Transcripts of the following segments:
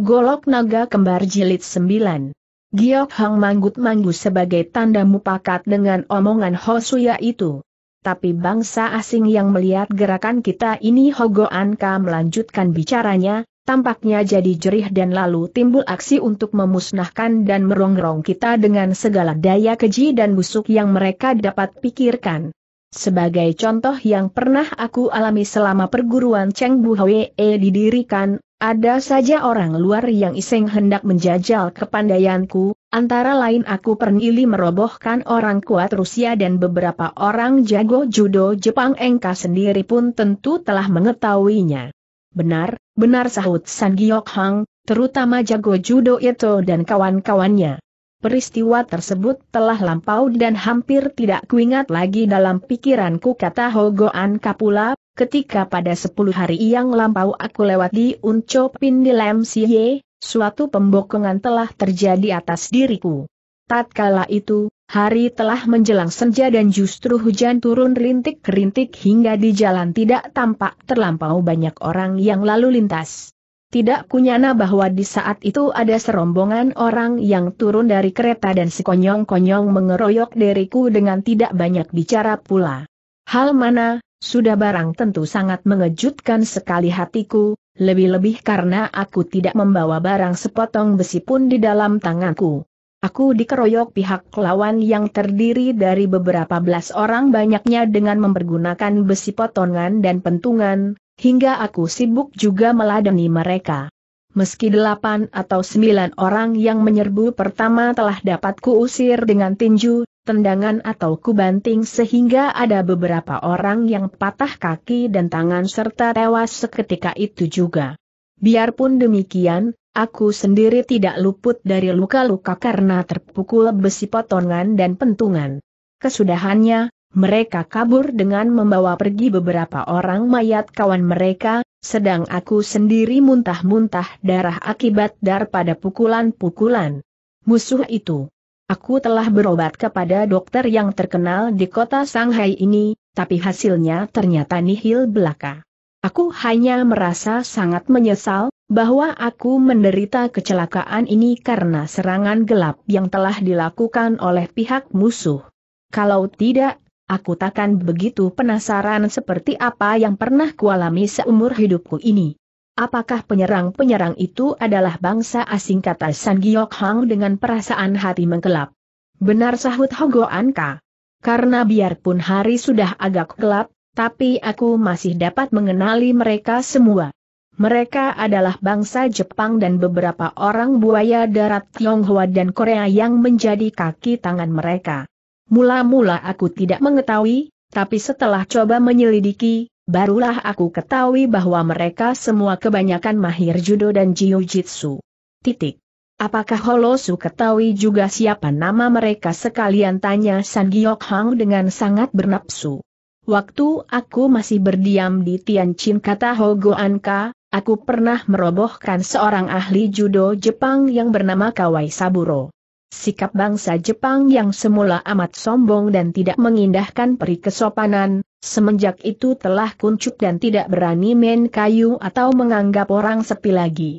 Golok Naga Kembar Jilid 9 Giok Hang manggut manggut sebagai tanda mupakat dengan omongan Hosuya itu. Tapi bangsa asing yang melihat gerakan kita ini Hogo Anka melanjutkan bicaranya, tampaknya jadi jerih dan lalu timbul aksi untuk memusnahkan dan merongrong kita dengan segala daya keji dan busuk yang mereka dapat pikirkan. Sebagai contoh yang pernah aku alami selama perguruan Cheng Hwe eh, didirikan, ada saja orang luar yang iseng hendak menjajal kepandaianku, antara lain aku pernili merobohkan orang kuat Rusia dan beberapa orang jago judo Jepang engka sendiri pun tentu telah mengetahuinya. Benar, benar sahut San Giok Hang, terutama jago judo itu dan kawan-kawannya. Peristiwa tersebut telah lampau dan hampir tidak kuingat lagi dalam pikiranku kata Hogoan Kapula, ketika pada sepuluh hari yang lampau aku lewat di unco di Lem Siye, suatu pembokongan telah terjadi atas diriku. Tatkala itu, hari telah menjelang senja dan justru hujan turun rintik-rintik hingga di jalan tidak tampak terlampau banyak orang yang lalu lintas. Tidak kunyana bahwa di saat itu ada serombongan orang yang turun dari kereta dan sekonyong-konyong mengeroyok diriku dengan tidak banyak bicara pula. Hal mana, sudah barang tentu sangat mengejutkan sekali hatiku, lebih-lebih karena aku tidak membawa barang sepotong besi pun di dalam tanganku. Aku dikeroyok pihak lawan yang terdiri dari beberapa belas orang banyaknya dengan mempergunakan besi potongan dan pentungan, hingga aku sibuk juga meladeni mereka. Meski delapan atau sembilan orang yang menyerbu pertama telah dapat kuusir dengan tinju, tendangan atau kubanting sehingga ada beberapa orang yang patah kaki dan tangan serta tewas seketika itu juga. Biarpun demikian, aku sendiri tidak luput dari luka-luka karena terpukul besi potongan dan pentungan. Kesudahannya, mereka kabur dengan membawa pergi beberapa orang mayat kawan mereka, sedang aku sendiri muntah-muntah darah akibat daripada pukulan-pukulan musuh itu. Aku telah berobat kepada dokter yang terkenal di kota Shanghai ini, tapi hasilnya ternyata nihil belaka. Aku hanya merasa sangat menyesal, bahwa aku menderita kecelakaan ini karena serangan gelap yang telah dilakukan oleh pihak musuh. Kalau tidak, aku takkan begitu penasaran seperti apa yang pernah kualami seumur hidupku ini. Apakah penyerang-penyerang itu adalah bangsa asing kata San Giok Hang dengan perasaan hati mengkelap? Benar sahut Hogo Anka. Karena biarpun hari sudah agak gelap, tapi aku masih dapat mengenali mereka semua. Mereka adalah bangsa Jepang dan beberapa orang buaya darat Tionghoa dan Korea yang menjadi kaki tangan mereka. Mula-mula aku tidak mengetahui, tapi setelah coba menyelidiki, barulah aku ketahui bahwa mereka semua kebanyakan mahir judo dan jiu-jitsu. Titik. Apakah Holosu ketahui juga siapa nama mereka sekalian tanya San Giok Hang dengan sangat bernapsu. Waktu aku masih berdiam di Tianjin kata Hogo Anka, aku pernah merobohkan seorang ahli judo Jepang yang bernama Kawai Saburo. Sikap bangsa Jepang yang semula amat sombong dan tidak mengindahkan peri kesopanan, semenjak itu telah kuncup dan tidak berani main kayu atau menganggap orang sepi lagi.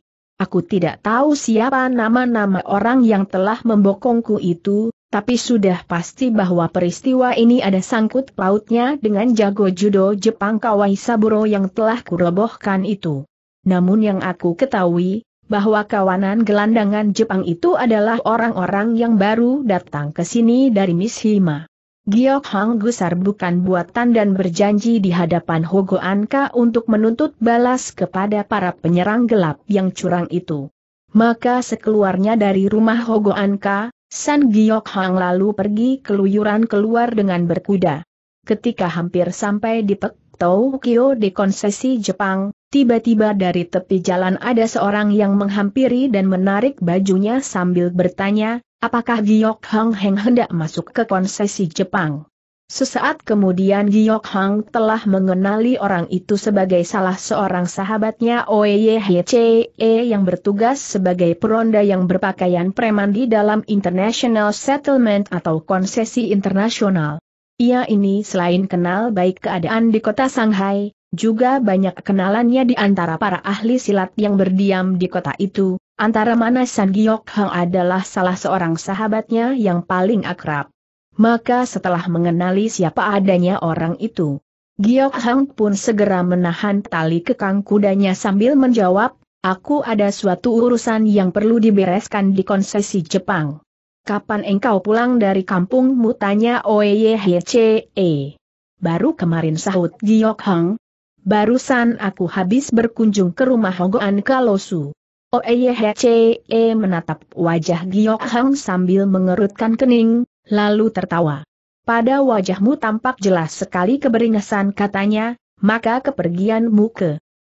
Aku tidak tahu siapa nama-nama orang yang telah membokongku itu, tapi sudah pasti bahwa peristiwa ini ada sangkut pautnya dengan jago judo Jepang Kawai Saburo yang telah kurobohkan itu. Namun yang aku ketahui, bahwa kawanan gelandangan Jepang itu adalah orang-orang yang baru datang ke sini dari Mishima. Giok Hang Gusar bukan buatan dan berjanji di hadapan Hogo Anka untuk menuntut balas kepada para penyerang gelap yang curang itu. Maka sekeluarnya dari rumah Hogo Anka, San Giok Hang lalu pergi keluyuran keluar dengan berkuda. Ketika hampir sampai di Pek Tokyo di konsesi Jepang, Tiba-tiba dari tepi jalan ada seorang yang menghampiri dan menarik bajunya sambil bertanya, apakah Giok Hang Heng hendak masuk ke konsesi Jepang? Sesaat kemudian Giok Hang telah mengenali orang itu sebagai salah seorang sahabatnya Oye e yang bertugas sebagai peronda yang berpakaian preman di dalam International Settlement atau konsesi internasional. Ia ini selain kenal baik keadaan di kota Shanghai, juga banyak kenalannya di antara para ahli silat yang berdiam di kota itu, antara mana San Giok Hang adalah salah seorang sahabatnya yang paling akrab. Maka setelah mengenali siapa adanya orang itu, Giok Hang pun segera menahan tali kekang kudanya sambil menjawab, Aku ada suatu urusan yang perlu dibereskan di konsesi Jepang. Kapan engkau pulang dari kampungmu? Tanya Oye Hye Baru kemarin sahut Giok Hang, Barusan aku habis berkunjung ke rumah Hogoan Kalosu. Oeyehece oh, eh, e, menatap wajah Giok Hang sambil mengerutkan kening, lalu tertawa. Pada wajahmu tampak jelas sekali keberingasan katanya, maka kepergianmu ke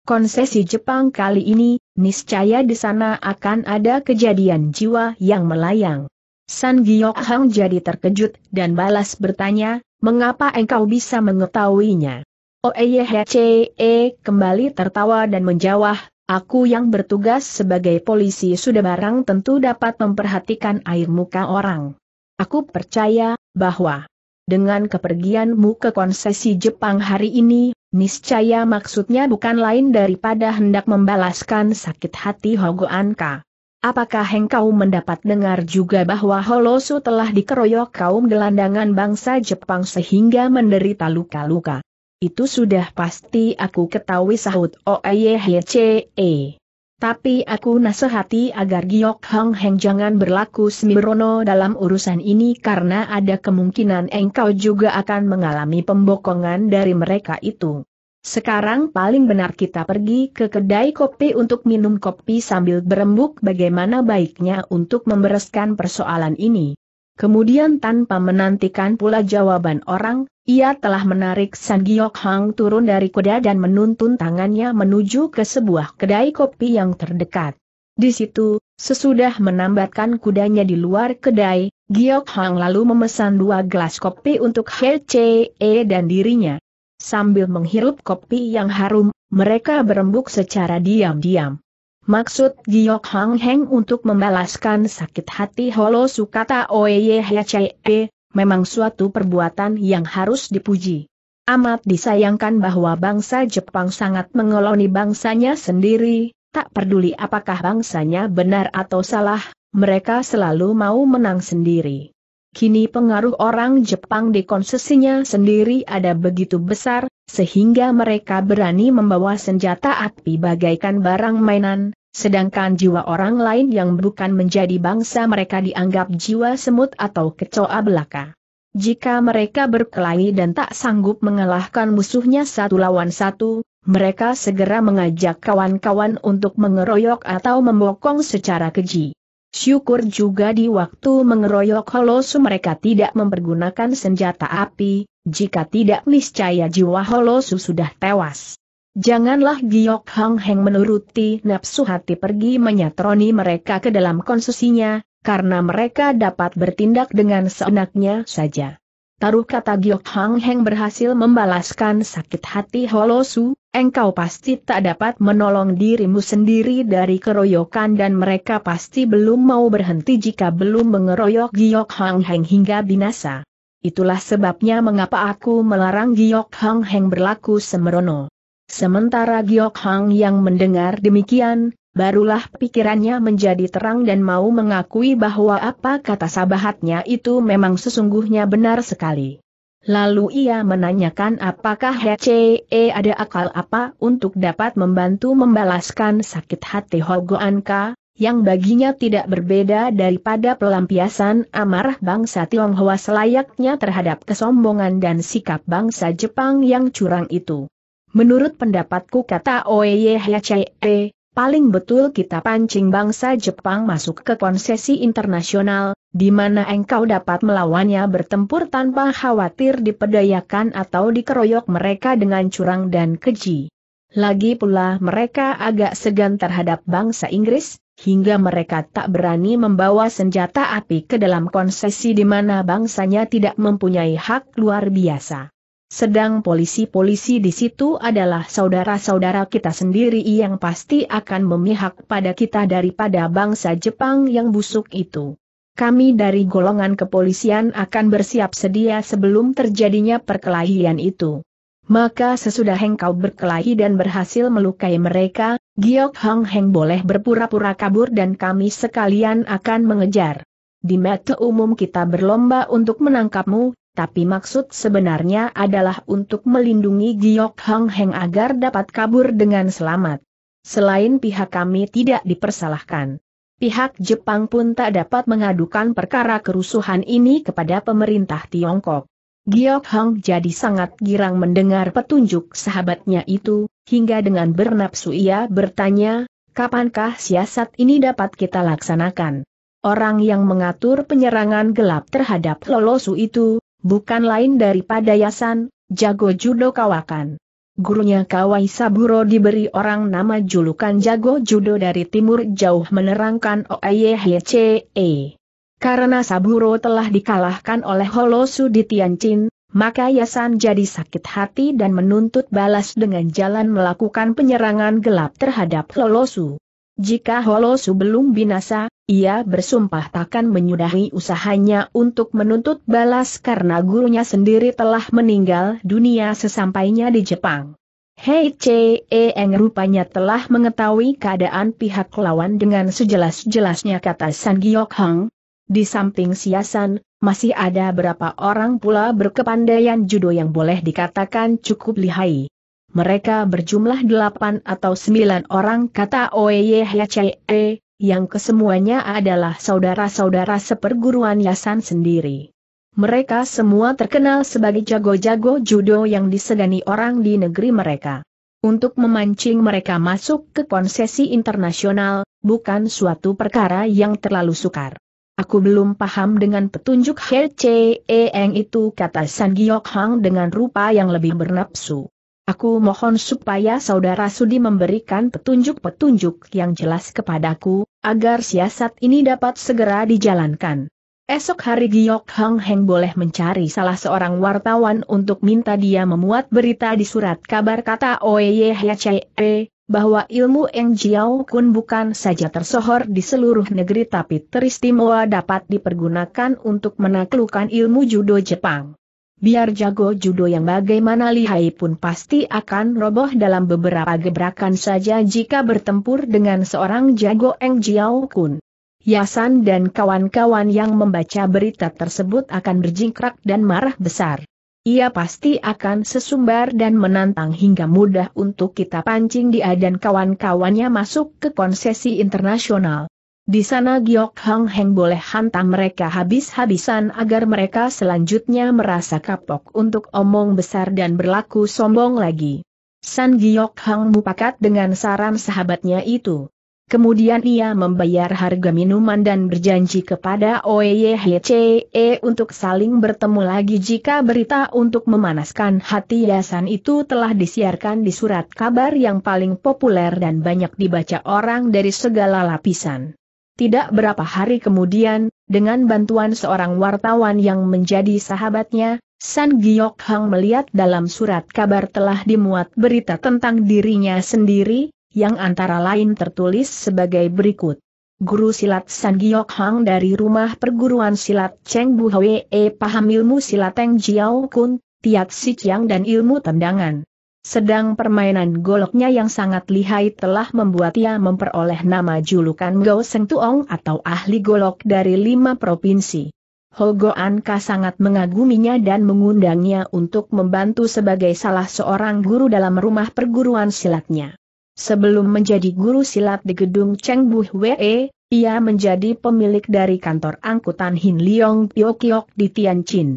konsesi Jepang kali ini, niscaya di sana akan ada kejadian jiwa yang melayang. San Giok Hang jadi terkejut dan balas bertanya, mengapa engkau bisa mengetahuinya? Oeyehece oh, eh, e, kembali tertawa dan menjawab, aku yang bertugas sebagai polisi sudah barang tentu dapat memperhatikan air muka orang. Aku percaya, bahwa dengan kepergianmu ke konsesi Jepang hari ini, niscaya maksudnya bukan lain daripada hendak membalaskan sakit hati Hogo Anka. Apakah engkau mendapat dengar juga bahwa Holosu telah dikeroyok kaum gelandangan bangsa Jepang sehingga menderita luka-luka? Itu sudah pasti aku ketahui sahut Oeyehce. E. Tapi aku nasihati agar Giok Hang Heng jangan berlaku semirono dalam urusan ini karena ada kemungkinan engkau juga akan mengalami pembokongan dari mereka itu. Sekarang paling benar kita pergi ke kedai kopi untuk minum kopi sambil berembuk bagaimana baiknya untuk membereskan persoalan ini. Kemudian tanpa menantikan pula jawaban orang, ia telah menarik San Giok Hang turun dari kuda dan menuntun tangannya menuju ke sebuah kedai kopi yang terdekat. Di situ, sesudah menambatkan kudanya di luar kedai, Giok Hang lalu memesan dua gelas kopi untuk He Chee dan dirinya. Sambil menghirup kopi yang harum, mereka berembuk secara diam-diam. Maksud Giok Hang Heng untuk membalaskan sakit hati Holo Sukata Oye Hyace, e, memang suatu perbuatan yang harus dipuji. Amat disayangkan bahwa bangsa Jepang sangat mengoloni bangsanya sendiri, tak peduli apakah bangsanya benar atau salah, mereka selalu mau menang sendiri. Kini pengaruh orang Jepang di konsesinya sendiri ada begitu besar, sehingga mereka berani membawa senjata api bagaikan barang mainan, Sedangkan jiwa orang lain yang bukan menjadi bangsa mereka dianggap jiwa semut atau kecoa belaka. Jika mereka berkelahi dan tak sanggup mengalahkan musuhnya satu lawan satu, mereka segera mengajak kawan-kawan untuk mengeroyok atau membokong secara keji. Syukur juga di waktu mengeroyok Holosu mereka tidak mempergunakan senjata api, jika tidak niscaya jiwa Holosu sudah tewas. Janganlah Giok Hang Heng menuruti nafsu hati pergi menyatroni mereka ke dalam konsusinya, karena mereka dapat bertindak dengan seenaknya saja. Taruh kata Giok Hang Heng berhasil membalaskan sakit hati Holosu, engkau pasti tak dapat menolong dirimu sendiri dari keroyokan dan mereka pasti belum mau berhenti jika belum mengeroyok Giok Hang Heng hingga binasa. Itulah sebabnya mengapa aku melarang Giok Hang Heng berlaku semerono. Sementara Giok Hang yang mendengar demikian, barulah pikirannya menjadi terang dan mau mengakui bahwa apa kata sahabatnya itu memang sesungguhnya benar sekali. Lalu ia menanyakan apakah HCE e ada akal apa untuk dapat membantu membalaskan sakit hati Hogoanka, yang baginya tidak berbeda daripada pelampiasan amarah bangsa Tionghoa selayaknya terhadap kesombongan dan sikap bangsa Jepang yang curang itu. Menurut pendapatku kata OEYHCE, e, paling betul kita pancing bangsa Jepang masuk ke konsesi internasional, di mana engkau dapat melawannya bertempur tanpa khawatir dipedayakan atau dikeroyok mereka dengan curang dan keji. Lagi pula mereka agak segan terhadap bangsa Inggris, hingga mereka tak berani membawa senjata api ke dalam konsesi di mana bangsanya tidak mempunyai hak luar biasa. Sedang polisi-polisi di situ adalah saudara-saudara kita sendiri yang pasti akan memihak pada kita daripada bangsa Jepang yang busuk itu. Kami dari golongan kepolisian akan bersiap sedia sebelum terjadinya perkelahian itu. Maka sesudah engkau berkelahi dan berhasil melukai mereka, Giok Hong Heng boleh berpura-pura kabur dan kami sekalian akan mengejar. Di mata umum kita berlomba untuk menangkapmu, tapi maksud sebenarnya adalah untuk melindungi Giok Hang Heng agar dapat kabur dengan selamat. Selain pihak kami tidak dipersalahkan. Pihak Jepang pun tak dapat mengadukan perkara kerusuhan ini kepada pemerintah Tiongkok. Giok Hang jadi sangat girang mendengar petunjuk sahabatnya itu, hingga dengan bernapsu ia bertanya, kapankah siasat ini dapat kita laksanakan? Orang yang mengatur penyerangan gelap terhadap Lolosu itu, bukan lain daripada Yasan, jago judo kawakan. Gurunya Kawai Saburo diberi orang nama julukan jago judo dari timur jauh menerangkan OAYHCE. Karena Saburo telah dikalahkan oleh Holosu di Tianjin, maka Yasan jadi sakit hati dan menuntut balas dengan jalan melakukan penyerangan gelap terhadap Holosu. Jika Holosu belum binasa, ia bersumpah takkan menyudahi usahanya untuk menuntut balas karena gurunya sendiri telah meninggal dunia sesampainya di Jepang. Hei Chee Eng rupanya telah mengetahui keadaan pihak lawan dengan sejelas-jelasnya kata San Giok Hang. Di samping siasan, masih ada berapa orang pula berkepandaian judo yang boleh dikatakan cukup lihai. Mereka berjumlah delapan atau sembilan orang kata Oye Hye yang kesemuanya adalah saudara-saudara seperguruan Yasan sendiri. Mereka semua terkenal sebagai jago-jago judo yang disegani orang di negeri mereka. Untuk memancing mereka masuk ke konsesi internasional, bukan suatu perkara yang terlalu sukar. Aku belum paham dengan petunjuk He Che Eng itu kata San Giok Hang dengan rupa yang lebih bernapsu. Aku mohon supaya saudara Sudi memberikan petunjuk-petunjuk yang jelas kepadaku, agar siasat ini dapat segera dijalankan. Esok hari Giok Hang Heng boleh mencari salah seorang wartawan untuk minta dia memuat berita di surat kabar kata Oye e, bahwa ilmu Eng Jiao Kun bukan saja tersohor di seluruh negeri tapi teristimewa dapat dipergunakan untuk menaklukkan ilmu judo Jepang. Biar jago judo yang bagaimana lihai pun pasti akan roboh dalam beberapa gebrakan saja jika bertempur dengan seorang jago Eng Jiao Kun. Yasan dan kawan-kawan yang membaca berita tersebut akan berjingkrak dan marah besar. Ia pasti akan sesumbar dan menantang hingga mudah untuk kita pancing dia dan kawan-kawannya masuk ke konsesi internasional. Di sana Giok Hang Heng boleh hantam mereka habis-habisan agar mereka selanjutnya merasa kapok untuk omong besar dan berlaku sombong lagi. San Giok Hang mupakat dengan saran sahabatnya itu. Kemudian ia membayar harga minuman dan berjanji kepada Oye e untuk saling bertemu lagi jika berita untuk memanaskan hati Yasan itu telah disiarkan di surat kabar yang paling populer dan banyak dibaca orang dari segala lapisan. Tidak berapa hari kemudian, dengan bantuan seorang wartawan yang menjadi sahabatnya, San Giok Hang melihat dalam surat kabar telah dimuat berita tentang dirinya sendiri, yang antara lain tertulis sebagai berikut. Guru silat San Giok Hang dari rumah perguruan silat Cheng Bu Hwe paham ilmu silat Teng Jiao Kun, Tiat Si Chiang dan ilmu tendangan. Sedang permainan goloknya yang sangat lihai telah membuat ia memperoleh nama julukan Gao Seng Tuong atau ahli golok dari lima provinsi. Hogo Anka sangat mengaguminya dan mengundangnya untuk membantu sebagai salah seorang guru dalam rumah perguruan silatnya. Sebelum menjadi guru silat di gedung Cheng Buh Wee, ia menjadi pemilik dari kantor angkutan Hin Leong Pyo Kiok di Tianjin.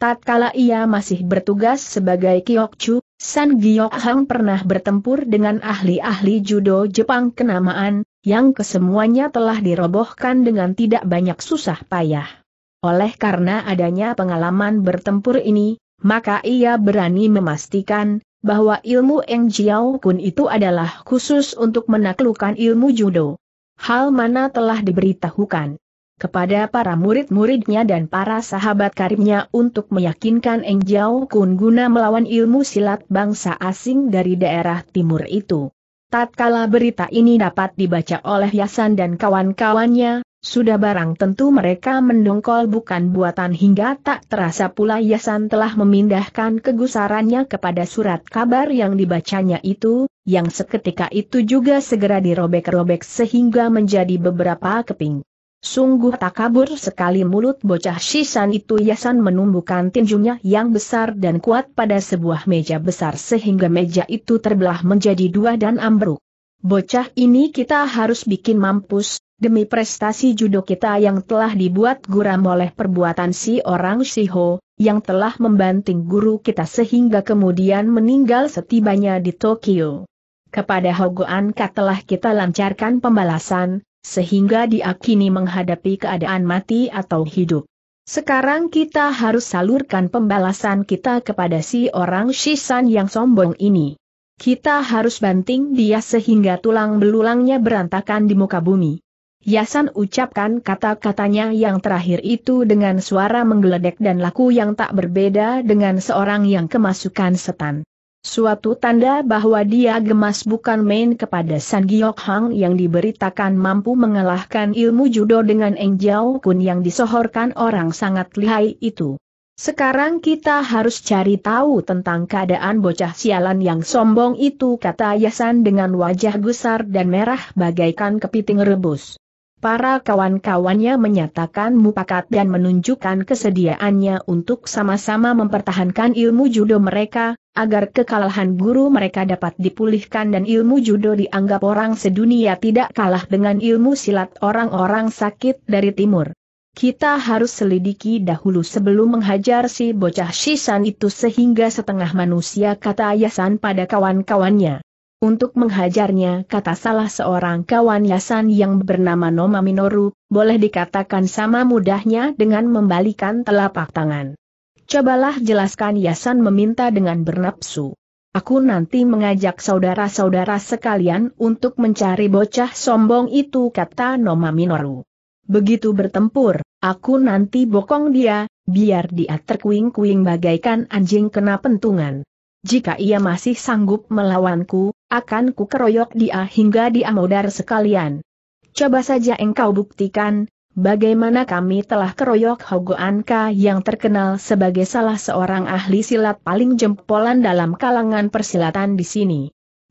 Tatkala ia masih bertugas sebagai Chu, San Giok Hang pernah bertempur dengan ahli-ahli judo Jepang kenamaan, yang kesemuanya telah dirobohkan dengan tidak banyak susah payah. Oleh karena adanya pengalaman bertempur ini, maka ia berani memastikan, bahwa ilmu Eng Jiao Kun itu adalah khusus untuk menaklukkan ilmu judo. Hal mana telah diberitahukan kepada para murid-muridnya dan para sahabat karibnya untuk meyakinkan Eng Jiao Kun guna melawan ilmu silat bangsa asing dari daerah timur itu. Tatkala berita ini dapat dibaca oleh Yasan dan kawan-kawannya, sudah barang tentu mereka mendongkol bukan buatan hingga tak terasa pula Yasan telah memindahkan kegusarannya kepada surat kabar yang dibacanya itu, yang seketika itu juga segera dirobek-robek sehingga menjadi beberapa keping. Sungguh tak kabur sekali mulut bocah Shisan itu Yasan menumbuhkan tinjunya yang besar dan kuat pada sebuah meja besar sehingga meja itu terbelah menjadi dua dan ambruk. Bocah ini kita harus bikin mampus, demi prestasi judo kita yang telah dibuat guram oleh perbuatan si orang Shiho, yang telah membanting guru kita sehingga kemudian meninggal setibanya di Tokyo. Kepada Hogoan katalah kita lancarkan pembalasan, sehingga diakini menghadapi keadaan mati atau hidup. Sekarang kita harus salurkan pembalasan kita kepada si orang Shisan yang sombong ini. Kita harus banting dia sehingga tulang belulangnya berantakan di muka bumi. Yasan ucapkan kata-katanya yang terakhir itu dengan suara menggeledek dan laku yang tak berbeda dengan seorang yang kemasukan setan. Suatu tanda bahwa dia gemas bukan main kepada San Giok Hang yang diberitakan mampu mengalahkan ilmu judo dengan Eng Jiao Kun yang disohorkan orang sangat lihai itu. Sekarang kita harus cari tahu tentang keadaan bocah sialan yang sombong itu kata Yasan dengan wajah gusar dan merah bagaikan kepiting rebus. Para kawan-kawannya menyatakan mupakat dan menunjukkan kesediaannya untuk sama-sama mempertahankan ilmu judo mereka, agar kekalahan guru mereka dapat dipulihkan dan ilmu judo dianggap orang sedunia tidak kalah dengan ilmu silat orang-orang sakit dari timur. Kita harus selidiki dahulu sebelum menghajar si bocah Shisan itu sehingga setengah manusia kata Yasan pada kawan-kawannya untuk menghajarnya kata salah seorang kawan Yasan yang bernama Noma Minoru, boleh dikatakan sama mudahnya dengan membalikan telapak tangan. Cobalah jelaskan Yasan meminta dengan bernapsu. Aku nanti mengajak saudara-saudara sekalian untuk mencari bocah sombong itu kata Noma Minoru. Begitu bertempur, aku nanti bokong dia, biar dia terkuing-kuing bagaikan anjing kena pentungan. Jika ia masih sanggup melawanku, akan ku keroyok dia hingga dia modar sekalian. Coba saja engkau buktikan, bagaimana kami telah keroyok Hogo Anka yang terkenal sebagai salah seorang ahli silat paling jempolan dalam kalangan persilatan di sini.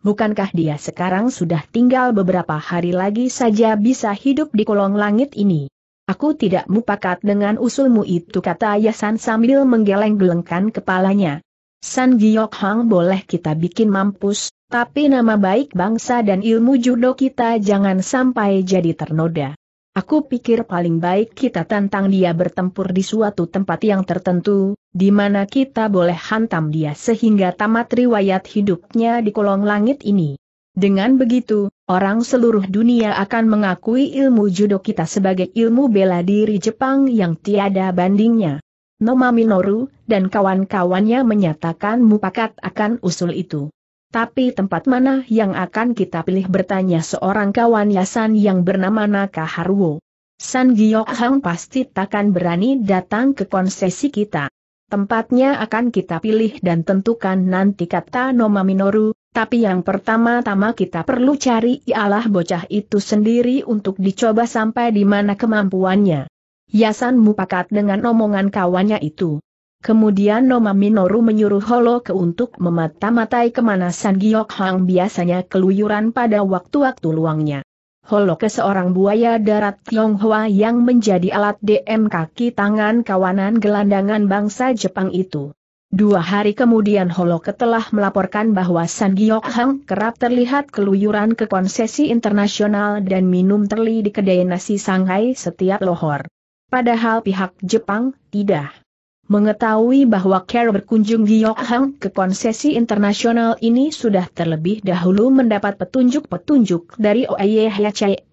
Bukankah dia sekarang sudah tinggal beberapa hari lagi saja bisa hidup di kolong langit ini? Aku tidak mupakat dengan usulmu itu kata Yasan sambil menggeleng-gelengkan kepalanya. San Giok Hang boleh kita bikin mampus, tapi nama baik bangsa dan ilmu judo kita jangan sampai jadi ternoda. Aku pikir paling baik kita tantang dia bertempur di suatu tempat yang tertentu, di mana kita boleh hantam dia sehingga tamat riwayat hidupnya di kolong langit ini. Dengan begitu, orang seluruh dunia akan mengakui ilmu judo kita sebagai ilmu bela diri Jepang yang tiada bandingnya. Noma Minoru, dan kawan-kawannya menyatakan mupakat akan usul itu. Tapi tempat mana yang akan kita pilih bertanya seorang kawan Yasan yang bernama Naka Haruo. San Giok Hang pasti takkan berani datang ke konsesi kita. Tempatnya akan kita pilih dan tentukan nanti kata Noma Minoru, tapi yang pertama-tama kita perlu cari ialah bocah itu sendiri untuk dicoba sampai di mana kemampuannya. Yasan mupakat dengan omongan kawannya itu. Kemudian Noma Minoru menyuruh Holo ke untuk memata-matai kemana San Giok Hang biasanya keluyuran pada waktu-waktu luangnya. ke seorang buaya darat Tionghoa yang menjadi alat DM kaki tangan kawanan gelandangan bangsa Jepang itu. Dua hari kemudian Holo telah melaporkan bahwa San Giok Hang kerap terlihat keluyuran ke konsesi internasional dan minum terli di kedai nasi Shanghai setiap lohor. Padahal pihak Jepang, tidak Mengetahui bahwa Care berkunjung di Hang ke konsesi internasional ini sudah terlebih dahulu mendapat petunjuk-petunjuk dari e,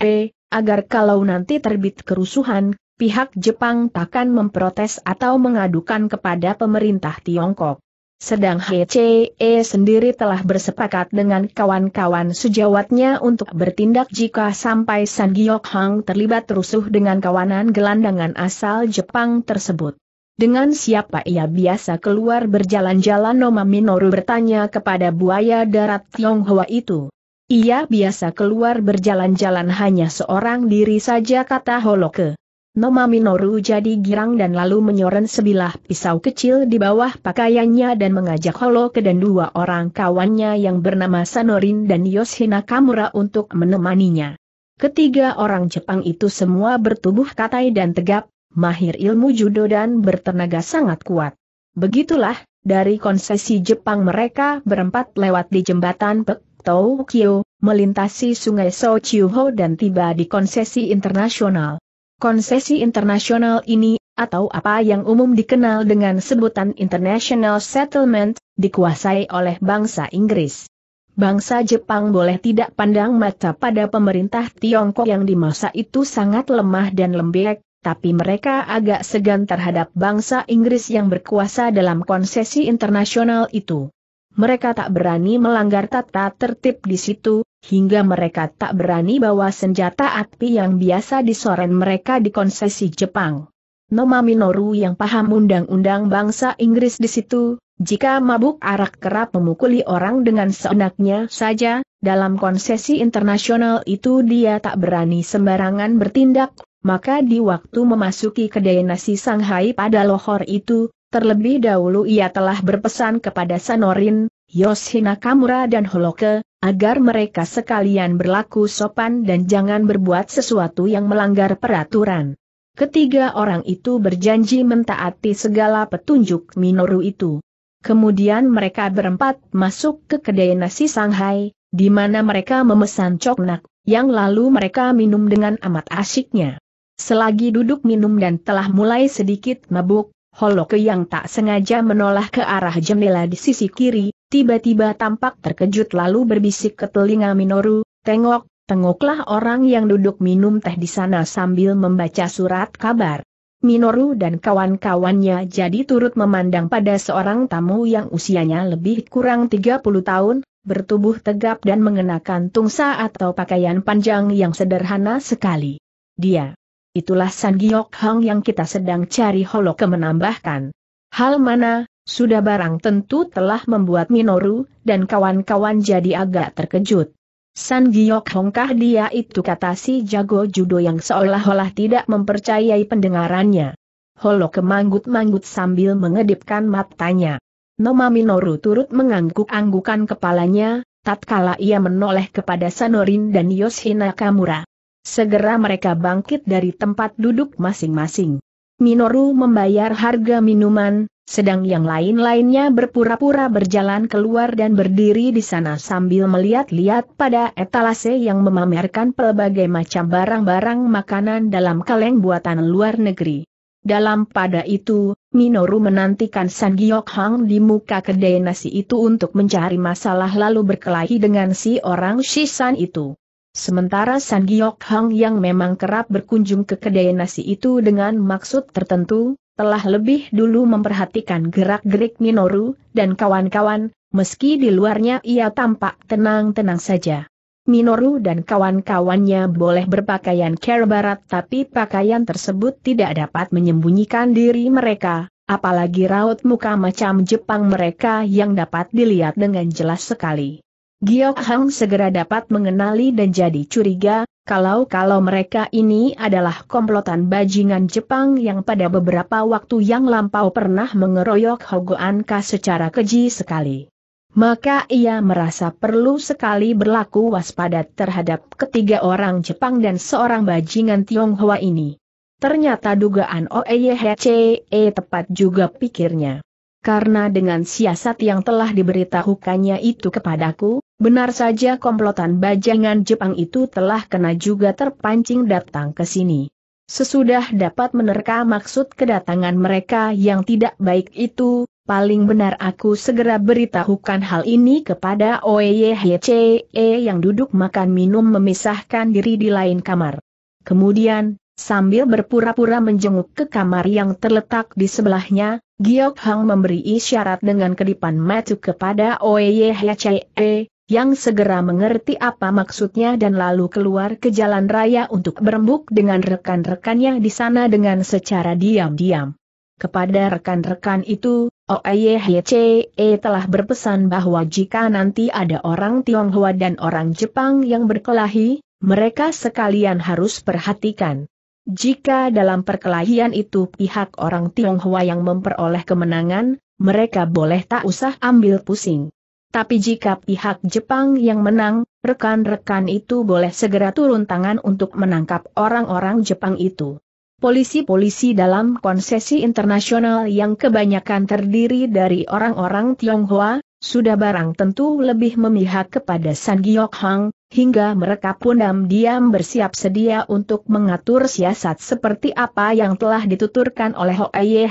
e agar kalau nanti terbit kerusuhan, pihak Jepang takkan memprotes atau mengadukan kepada pemerintah Tiongkok. Sedang HCE sendiri telah bersepakat dengan kawan-kawan sejawatnya untuk bertindak jika sampai San Giok terlibat rusuh dengan kawanan gelandangan asal Jepang tersebut. Dengan siapa ia biasa keluar berjalan-jalan Noma Minoru bertanya kepada buaya darat Tionghoa itu. Ia biasa keluar berjalan-jalan hanya seorang diri saja kata Holoke. Noma Minoru jadi girang dan lalu menyoren sebilah pisau kecil di bawah pakaiannya dan mengajak Holoke dan dua orang kawannya yang bernama Sanorin dan Yoshina Kamura untuk menemaninya. Ketiga orang Jepang itu semua bertubuh katai dan tegap, mahir ilmu judo dan bertenaga sangat kuat. Begitulah, dari konsesi Jepang mereka berempat lewat di jembatan Pek Tokyo, melintasi sungai Sochiuho dan tiba di konsesi internasional. Konsesi internasional ini, atau apa yang umum dikenal dengan sebutan International Settlement, dikuasai oleh bangsa Inggris. Bangsa Jepang boleh tidak pandang mata pada pemerintah Tiongkok yang di masa itu sangat lemah dan lembek, tapi mereka agak segan terhadap bangsa Inggris yang berkuasa dalam konsesi internasional itu. Mereka tak berani melanggar tata tertib di situ, hingga mereka tak berani bawa senjata api yang biasa disoren mereka di konsesi Jepang. Noma Minoru yang paham undang-undang bangsa Inggris di situ, jika mabuk arak kerap memukuli orang dengan seenaknya saja, dalam konsesi internasional itu dia tak berani sembarangan bertindak, maka di waktu memasuki kedai nasi Shanghai pada lohor itu, terlebih dahulu ia telah berpesan kepada Sanorin, Yoshina Kamura dan Holoke, agar mereka sekalian berlaku sopan dan jangan berbuat sesuatu yang melanggar peraturan. Ketiga orang itu berjanji mentaati segala petunjuk Minoru itu. Kemudian mereka berempat masuk ke kedai nasi Shanghai, di mana mereka memesan coknak, yang lalu mereka minum dengan amat asyiknya. Selagi duduk minum dan telah mulai sedikit mabuk, Holoke yang tak sengaja menolak ke arah jendela di sisi kiri, tiba-tiba tampak terkejut lalu berbisik ke telinga Minoru, tengok, tengoklah orang yang duduk minum teh di sana sambil membaca surat kabar. Minoru dan kawan-kawannya jadi turut memandang pada seorang tamu yang usianya lebih kurang 30 tahun, bertubuh tegap dan mengenakan tungsa atau pakaian panjang yang sederhana sekali. Dia itulah San Giok Hang yang kita sedang cari Holoke menambahkan. Hal mana, sudah barang tentu telah membuat Minoru dan kawan-kawan jadi agak terkejut. San Giok Hongkah dia itu kata si jago judo yang seolah-olah tidak mempercayai pendengarannya. Holo kemanggut-manggut sambil mengedipkan matanya. Noma Minoru turut mengangguk-anggukan kepalanya, tatkala ia menoleh kepada Sanorin dan Yoshina Kamura. Segera mereka bangkit dari tempat duduk masing-masing. Minoru membayar harga minuman, sedang yang lain-lainnya berpura-pura berjalan keluar dan berdiri di sana sambil melihat-lihat pada etalase yang memamerkan pelbagai macam barang-barang makanan dalam kaleng buatan luar negeri. Dalam pada itu, Minoru menantikan San Giok Hang di muka kedai nasi itu untuk mencari masalah lalu berkelahi dengan si orang Shisan itu. Sementara San Giok Hang yang memang kerap berkunjung ke kedai nasi itu dengan maksud tertentu, telah lebih dulu memperhatikan gerak-gerik Minoru, dan kawan-kawan, meski di luarnya ia tampak tenang-tenang saja. Minoru dan kawan-kawannya boleh berpakaian care barat tapi pakaian tersebut tidak dapat menyembunyikan diri mereka, apalagi raut muka macam Jepang mereka yang dapat dilihat dengan jelas sekali. Giok Hang segera dapat mengenali dan jadi curiga, kalau-kalau mereka ini adalah komplotan bajingan Jepang yang pada beberapa waktu yang lampau pernah mengeroyok Hogoanka secara keji sekali. Maka ia merasa perlu sekali berlaku waspada terhadap ketiga orang Jepang dan seorang bajingan Tionghoa ini. Ternyata dugaan e tepat juga pikirnya karena dengan siasat yang telah diberitahukannya itu kepadaku, benar saja komplotan bajangan Jepang itu telah kena juga terpancing datang ke sini. Sesudah dapat menerka maksud kedatangan mereka yang tidak baik itu, paling benar aku segera beritahukan hal ini kepada OYHCE yang duduk makan minum memisahkan diri di lain kamar. Kemudian, Sambil berpura-pura menjenguk ke kamar yang terletak di sebelahnya, Giok Hang memberi isyarat dengan kedipan mata kepada Oye Hece, e, yang segera mengerti apa maksudnya dan lalu keluar ke jalan raya untuk berembuk dengan rekan-rekannya di sana dengan secara diam-diam. Kepada rekan-rekan itu, Oye Hece e telah berpesan bahwa jika nanti ada orang Tionghoa dan orang Jepang yang berkelahi, mereka sekalian harus perhatikan. Jika dalam perkelahian itu pihak orang Tionghoa yang memperoleh kemenangan, mereka boleh tak usah ambil pusing. Tapi jika pihak Jepang yang menang, rekan-rekan itu boleh segera turun tangan untuk menangkap orang-orang Jepang itu. Polisi-polisi dalam konsesi internasional yang kebanyakan terdiri dari orang-orang Tionghoa, sudah barang tentu lebih memihak kepada San Giyok Hang, hingga mereka pun diam-diam bersiap sedia untuk mengatur siasat seperti apa yang telah dituturkan oleh Hoeye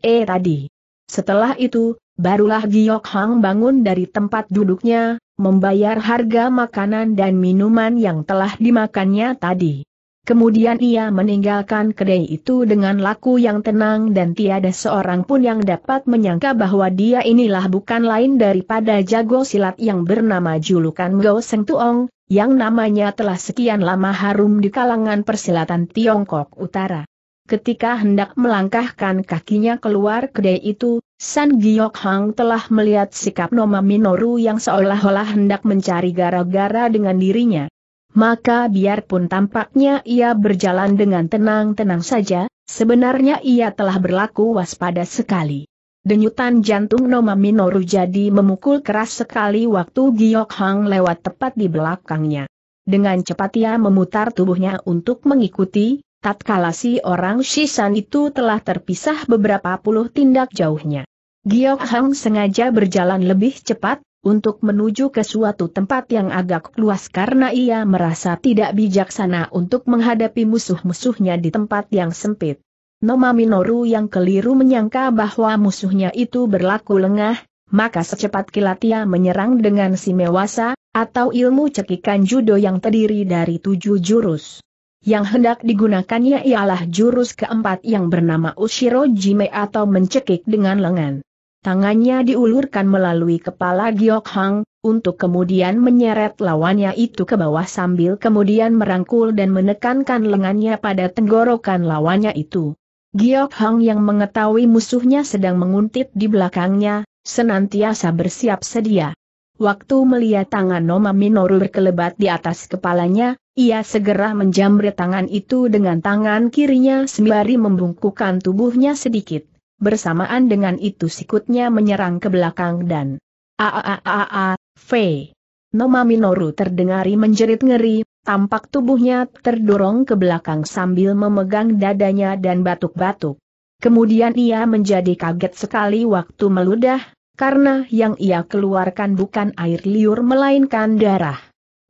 e tadi. Setelah itu, barulah Giok Hang bangun dari tempat duduknya, membayar harga makanan dan minuman yang telah dimakannya tadi. Kemudian ia meninggalkan kedai itu dengan laku yang tenang dan tiada seorang pun yang dapat menyangka bahwa dia inilah bukan lain daripada jago silat yang bernama julukan Gao Seng Tuong, yang namanya telah sekian lama harum di kalangan persilatan Tiongkok Utara. Ketika hendak melangkahkan kakinya keluar kedai itu, San Giok Hang telah melihat sikap Noma Minoru yang seolah-olah hendak mencari gara-gara dengan dirinya maka biarpun tampaknya ia berjalan dengan tenang-tenang saja, sebenarnya ia telah berlaku waspada sekali. Denyutan jantung Noma Minoru jadi memukul keras sekali waktu Giok Hang lewat tepat di belakangnya. Dengan cepat ia memutar tubuhnya untuk mengikuti, tatkala si orang Shisan itu telah terpisah beberapa puluh tindak jauhnya. Giok Hang sengaja berjalan lebih cepat, untuk menuju ke suatu tempat yang agak luas karena ia merasa tidak bijaksana untuk menghadapi musuh-musuhnya di tempat yang sempit. Noma Minoru yang keliru menyangka bahwa musuhnya itu berlaku lengah, maka secepat kilat ia menyerang dengan si mewasa, atau ilmu cekikan judo yang terdiri dari tujuh jurus. Yang hendak digunakannya ialah jurus keempat yang bernama Ushiro Jime atau mencekik dengan lengan. Tangannya diulurkan melalui kepala Giok Hang, untuk kemudian menyeret lawannya itu ke bawah sambil kemudian merangkul dan menekankan lengannya pada tenggorokan lawannya itu. Giok Hang yang mengetahui musuhnya sedang menguntit di belakangnya, senantiasa bersiap sedia. Waktu melihat tangan Noma Minoru berkelebat di atas kepalanya, ia segera menjamret tangan itu dengan tangan kirinya sembari membungkukkan tubuhnya sedikit bersamaan dengan itu sikutnya menyerang ke belakang dan A-A-A-A-A, V. Noma Minoru terdengari menjerit ngeri, tampak tubuhnya terdorong ke belakang sambil memegang dadanya dan batuk-batuk. Kemudian ia menjadi kaget sekali waktu meludah, karena yang ia keluarkan bukan air liur melainkan darah.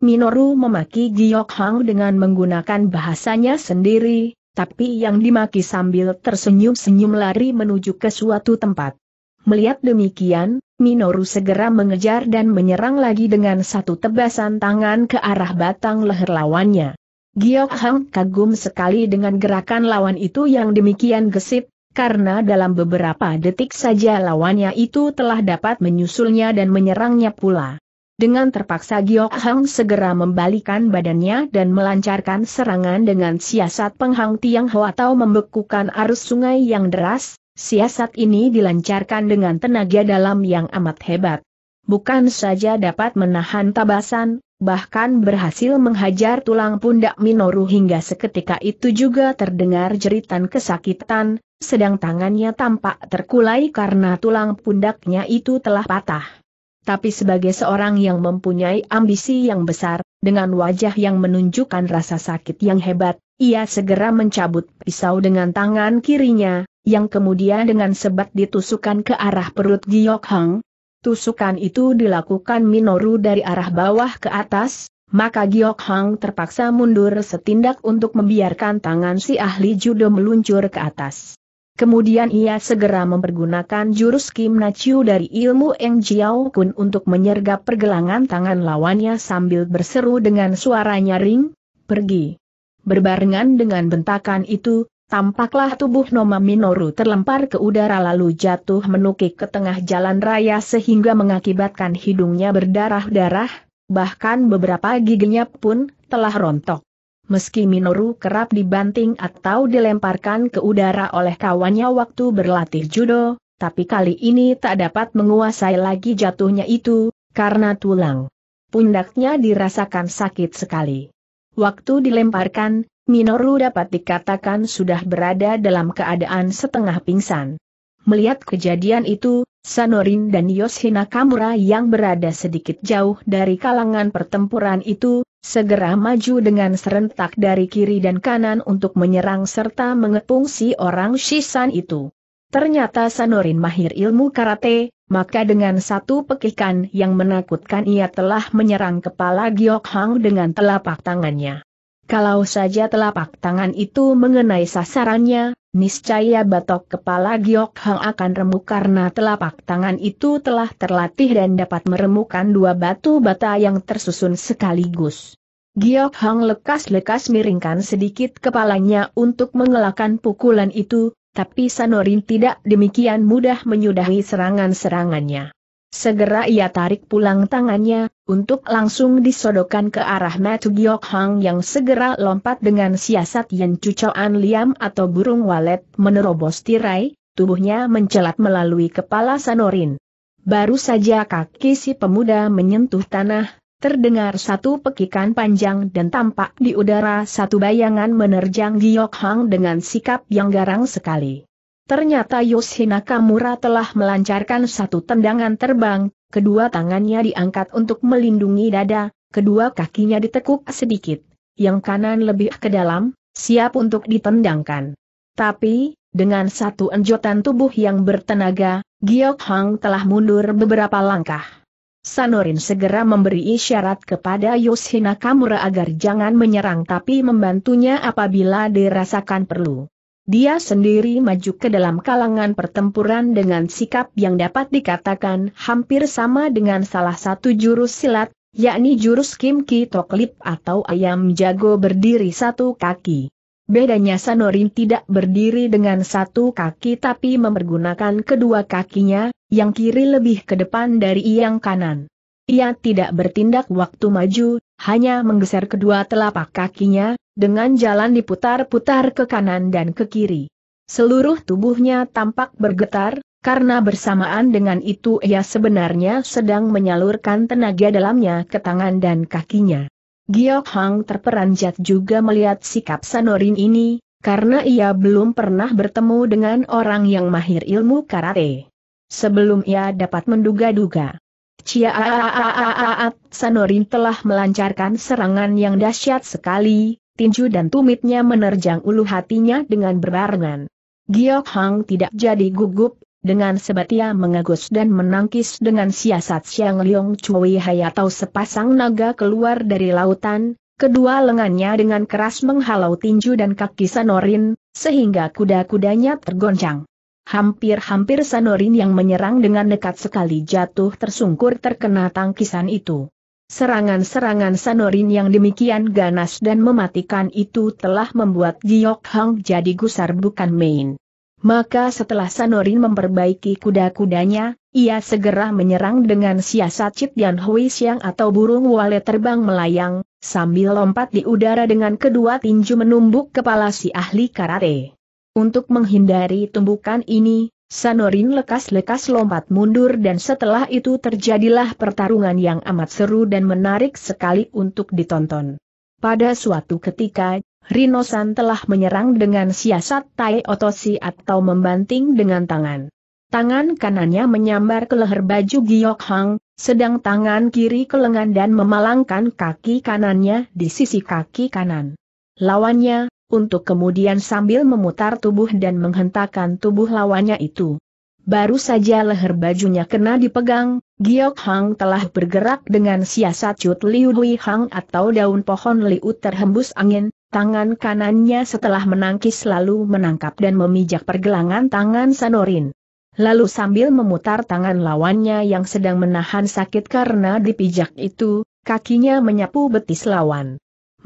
Minoru memaki Giyok Hang dengan menggunakan bahasanya sendiri, tapi yang dimaki sambil tersenyum-senyum lari menuju ke suatu tempat. Melihat demikian, Minoru segera mengejar dan menyerang lagi dengan satu tebasan tangan ke arah batang leher lawannya. Giok Hang kagum sekali dengan gerakan lawan itu yang demikian gesit, karena dalam beberapa detik saja lawannya itu telah dapat menyusulnya dan menyerangnya pula. Dengan terpaksa Giok Hang segera membalikan badannya dan melancarkan serangan dengan siasat penghang Tiang Ho atau membekukan arus sungai yang deras, siasat ini dilancarkan dengan tenaga dalam yang amat hebat. Bukan saja dapat menahan tabasan, bahkan berhasil menghajar tulang pundak Minoru hingga seketika itu juga terdengar jeritan kesakitan, sedang tangannya tampak terkulai karena tulang pundaknya itu telah patah tapi sebagai seorang yang mempunyai ambisi yang besar, dengan wajah yang menunjukkan rasa sakit yang hebat, ia segera mencabut pisau dengan tangan kirinya, yang kemudian dengan sebat ditusukkan ke arah perut Giok Hang. Tusukan itu dilakukan Minoru dari arah bawah ke atas, maka Giok Hang terpaksa mundur setindak untuk membiarkan tangan si ahli judo meluncur ke atas. Kemudian ia segera mempergunakan jurus Kim Nachiu dari ilmu Eng Jiao Kun untuk menyergap pergelangan tangan lawannya sambil berseru dengan suara nyaring, pergi. Berbarengan dengan bentakan itu, tampaklah tubuh Noma Minoru terlempar ke udara lalu jatuh menukik ke tengah jalan raya sehingga mengakibatkan hidungnya berdarah-darah, bahkan beberapa giginya pun telah rontok meski Minoru kerap dibanting atau dilemparkan ke udara oleh kawannya waktu berlatih judo, tapi kali ini tak dapat menguasai lagi jatuhnya itu, karena tulang. Pundaknya dirasakan sakit sekali. Waktu dilemparkan, Minoru dapat dikatakan sudah berada dalam keadaan setengah pingsan. Melihat kejadian itu, Sanorin dan Yoshina Kamura yang berada sedikit jauh dari kalangan pertempuran itu, segera maju dengan serentak dari kiri dan kanan untuk menyerang serta mengepung si orang Shisan itu. Ternyata Sanorin mahir ilmu karate, maka dengan satu pekikan yang menakutkan ia telah menyerang kepala Giok Hang dengan telapak tangannya. Kalau saja telapak tangan itu mengenai sasarannya, Niscaya batok kepala Giok Hang akan remuk karena telapak tangan itu telah terlatih dan dapat meremukan dua batu bata yang tersusun sekaligus. Giok Hang lekas-lekas miringkan sedikit kepalanya untuk mengelakkan pukulan itu, tapi Sanorin tidak demikian mudah menyudahi serangan-serangannya. Segera ia tarik pulang tangannya, untuk langsung disodokkan ke arah Matu Giok Hang yang segera lompat dengan siasat yang cucoan liam atau burung walet menerobos tirai, tubuhnya mencelat melalui kepala Sanorin. Baru saja kaki si pemuda menyentuh tanah, terdengar satu pekikan panjang dan tampak di udara satu bayangan menerjang Giok Hang dengan sikap yang garang sekali. Ternyata Yoshina Kamura telah melancarkan satu tendangan terbang, kedua tangannya diangkat untuk melindungi dada, kedua kakinya ditekuk sedikit, yang kanan lebih ke dalam, siap untuk ditendangkan. Tapi, dengan satu enjotan tubuh yang bertenaga, Giok Hang telah mundur beberapa langkah. Sanorin segera memberi isyarat kepada Yoshina Kamura agar jangan menyerang tapi membantunya apabila dirasakan perlu. Dia sendiri maju ke dalam kalangan pertempuran dengan sikap yang dapat dikatakan hampir sama dengan salah satu jurus silat, yakni jurus Kim Ki Toklip atau ayam jago berdiri satu kaki. Bedanya Sanorin tidak berdiri dengan satu kaki tapi mempergunakan kedua kakinya, yang kiri lebih ke depan dari yang kanan. Ia tidak bertindak waktu maju, hanya menggeser kedua telapak kakinya, dengan jalan diputar-putar ke kanan dan ke kiri. Seluruh tubuhnya tampak bergetar, karena bersamaan dengan itu ia sebenarnya sedang menyalurkan tenaga dalamnya ke tangan dan kakinya. Giok Hang terperanjat juga melihat sikap Sanorin ini, karena ia belum pernah bertemu dengan orang yang mahir ilmu karate. Sebelum ia dapat menduga-duga, Cia Sanorin telah melancarkan serangan yang dahsyat sekali, tinju dan tumitnya menerjang ulu hatinya dengan berbarengan. Giok Hang tidak jadi gugup, dengan sebatia mengagus dan menangkis dengan siasat Siang Liong Chui Hai atau sepasang naga keluar dari lautan, kedua lengannya dengan keras menghalau tinju dan kaki Sanorin, sehingga kuda-kudanya tergoncang. Hampir-hampir Sanorin yang menyerang dengan dekat sekali jatuh tersungkur terkena tangkisan itu. Serangan-serangan Sanorin yang demikian ganas dan mematikan itu telah membuat Giok Hang jadi gusar bukan main. Maka setelah Sanorin memperbaiki kuda-kudanya, ia segera menyerang dengan siasat Chit Dian Hui Siang atau burung wale terbang melayang, sambil lompat di udara dengan kedua tinju menumbuk kepala si ahli karate. Untuk menghindari tumbukan ini, Sanorin lekas-lekas lompat mundur dan setelah itu terjadilah pertarungan yang amat seru dan menarik sekali untuk ditonton. Pada suatu ketika, Rinosan telah menyerang dengan siasat tai otosi atau membanting dengan tangan. Tangan kanannya menyambar ke leher baju Giok Hang, sedang tangan kiri ke lengan dan memalangkan kaki kanannya di sisi kaki kanan. Lawannya, untuk kemudian sambil memutar tubuh dan menghentakkan tubuh lawannya itu. Baru saja leher bajunya kena dipegang, Giok Hang telah bergerak dengan siasat Cut Liu Hui Hang atau daun pohon liu terhembus angin, tangan kanannya setelah menangkis lalu menangkap dan memijak pergelangan tangan Sanorin. Lalu sambil memutar tangan lawannya yang sedang menahan sakit karena dipijak itu, kakinya menyapu betis lawan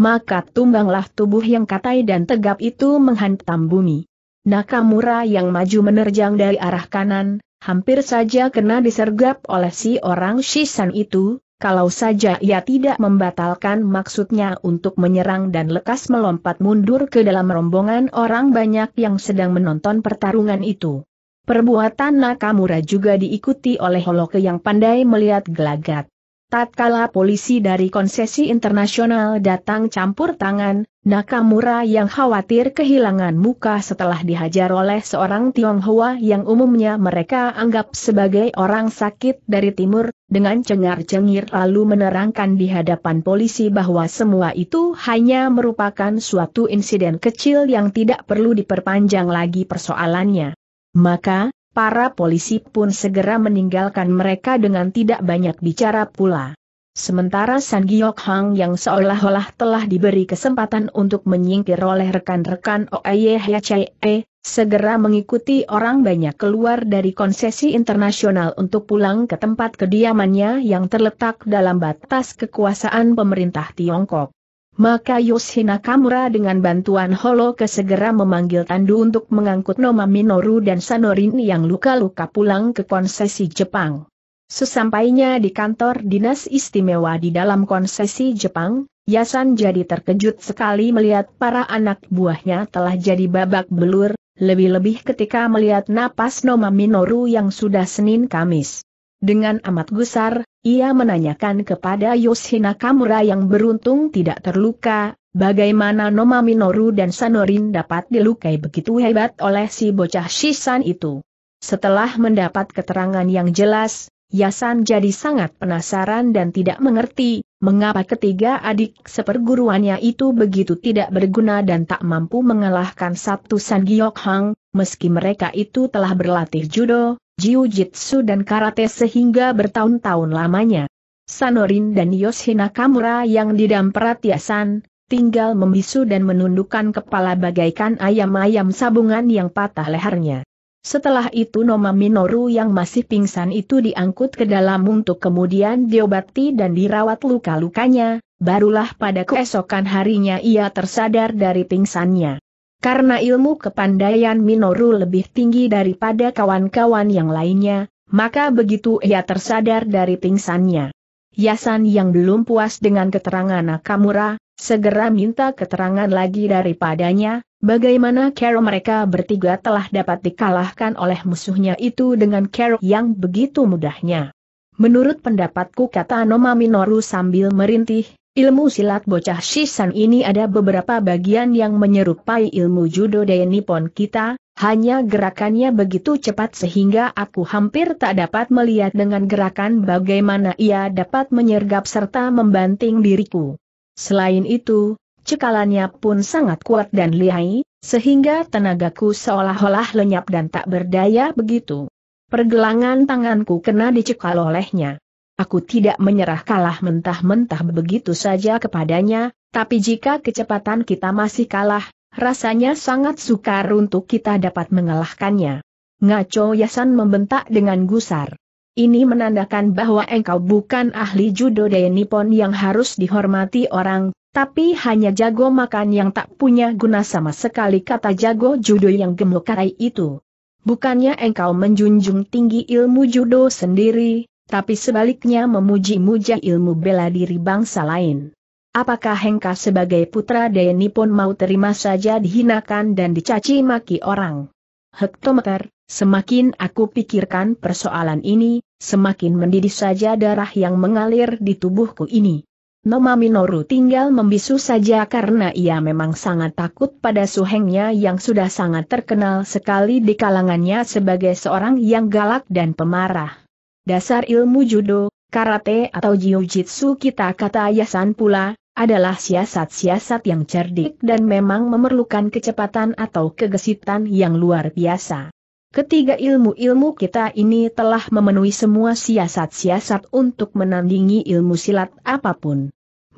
maka tumbanglah tubuh yang katai dan tegap itu menghantam bumi. Nakamura yang maju menerjang dari arah kanan, hampir saja kena disergap oleh si orang Shisan itu, kalau saja ia tidak membatalkan maksudnya untuk menyerang dan lekas melompat mundur ke dalam rombongan orang banyak yang sedang menonton pertarungan itu. Perbuatan Nakamura juga diikuti oleh Holoke yang pandai melihat gelagat. Tatkala polisi dari konsesi internasional datang campur tangan, Nakamura yang khawatir kehilangan muka setelah dihajar oleh seorang Tionghoa yang umumnya mereka anggap sebagai orang sakit dari timur, dengan cengar-cengir lalu menerangkan di hadapan polisi bahwa semua itu hanya merupakan suatu insiden kecil yang tidak perlu diperpanjang lagi persoalannya. Maka, para polisi pun segera meninggalkan mereka dengan tidak banyak bicara pula. Sementara San Giok Hang yang seolah-olah telah diberi kesempatan untuk menyingkir oleh rekan-rekan OEYHCE, segera mengikuti orang banyak keluar dari konsesi internasional untuk pulang ke tempat kediamannya yang terletak dalam batas kekuasaan pemerintah Tiongkok. Maka Yoshina Kamura dengan bantuan Holo kesegera memanggil Tandu untuk mengangkut Noma Minoru dan Sanorin yang luka-luka pulang ke konsesi Jepang. Sesampainya di kantor dinas istimewa di dalam konsesi Jepang, Yasan jadi terkejut sekali melihat para anak buahnya telah jadi babak belur, lebih-lebih ketika melihat napas Noma Minoru yang sudah Senin Kamis. Dengan amat gusar, ia menanyakan kepada Yoshina Kamura yang beruntung tidak terluka, bagaimana Noma Minoru dan Sanorin dapat dilukai begitu hebat oleh si bocah Shisan itu. Setelah mendapat keterangan yang jelas, Yasan jadi sangat penasaran dan tidak mengerti, mengapa ketiga adik seperguruannya itu begitu tidak berguna dan tak mampu mengalahkan satu San Giyok Hang, meski mereka itu telah berlatih judo, jiu-jitsu dan karate sehingga bertahun-tahun lamanya. Sanorin dan Yoshina Kamura yang didam peratiasan, tinggal membisu dan menundukkan kepala bagaikan ayam-ayam sabungan yang patah lehernya. Setelah itu Noma Minoru yang masih pingsan itu diangkut ke dalam untuk kemudian diobati dan dirawat luka-lukanya, barulah pada keesokan harinya ia tersadar dari pingsannya. Karena ilmu kepandaian Minoru lebih tinggi daripada kawan-kawan yang lainnya, maka begitu ia tersadar dari pingsannya. Yasan yang belum puas dengan keterangan Nakamura, segera minta keterangan lagi daripadanya, bagaimana Carol mereka bertiga telah dapat dikalahkan oleh musuhnya itu dengan Carol yang begitu mudahnya. Menurut pendapatku kata Noma Minoru sambil merintih, Ilmu silat bocah Shisan ini ada beberapa bagian yang menyerupai ilmu judo daya Nippon kita, hanya gerakannya begitu cepat sehingga aku hampir tak dapat melihat dengan gerakan bagaimana ia dapat menyergap serta membanting diriku. Selain itu, cekalannya pun sangat kuat dan lihai, sehingga tenagaku seolah-olah lenyap dan tak berdaya begitu. Pergelangan tanganku kena dicekal olehnya. Aku tidak menyerah kalah mentah-mentah begitu saja kepadanya, tapi jika kecepatan kita masih kalah, rasanya sangat sukar untuk kita dapat mengalahkannya. Ngaco Yasan membentak dengan gusar. Ini menandakan bahwa engkau bukan ahli judo Nipon yang harus dihormati orang, tapi hanya jago makan yang tak punya guna sama sekali kata jago judo yang gemuk gemukai itu. Bukannya engkau menjunjung tinggi ilmu judo sendiri, tapi sebaliknya memuji-muja ilmu bela diri bangsa lain. Apakah Hengka sebagai putra Deni pun mau terima saja dihinakan dan dicaci maki orang? Hektometer, semakin aku pikirkan persoalan ini, semakin mendidih saja darah yang mengalir di tubuhku ini. Noma Minoru tinggal membisu saja karena ia memang sangat takut pada suhengnya yang sudah sangat terkenal sekali di kalangannya sebagai seorang yang galak dan pemarah dasar ilmu judo, karate atau jiu-jitsu kita kata yasan pula, adalah siasat-siasat yang cerdik dan memang memerlukan kecepatan atau kegesitan yang luar biasa. Ketiga ilmu-ilmu kita ini telah memenuhi semua siasat-siasat untuk menandingi ilmu silat apapun.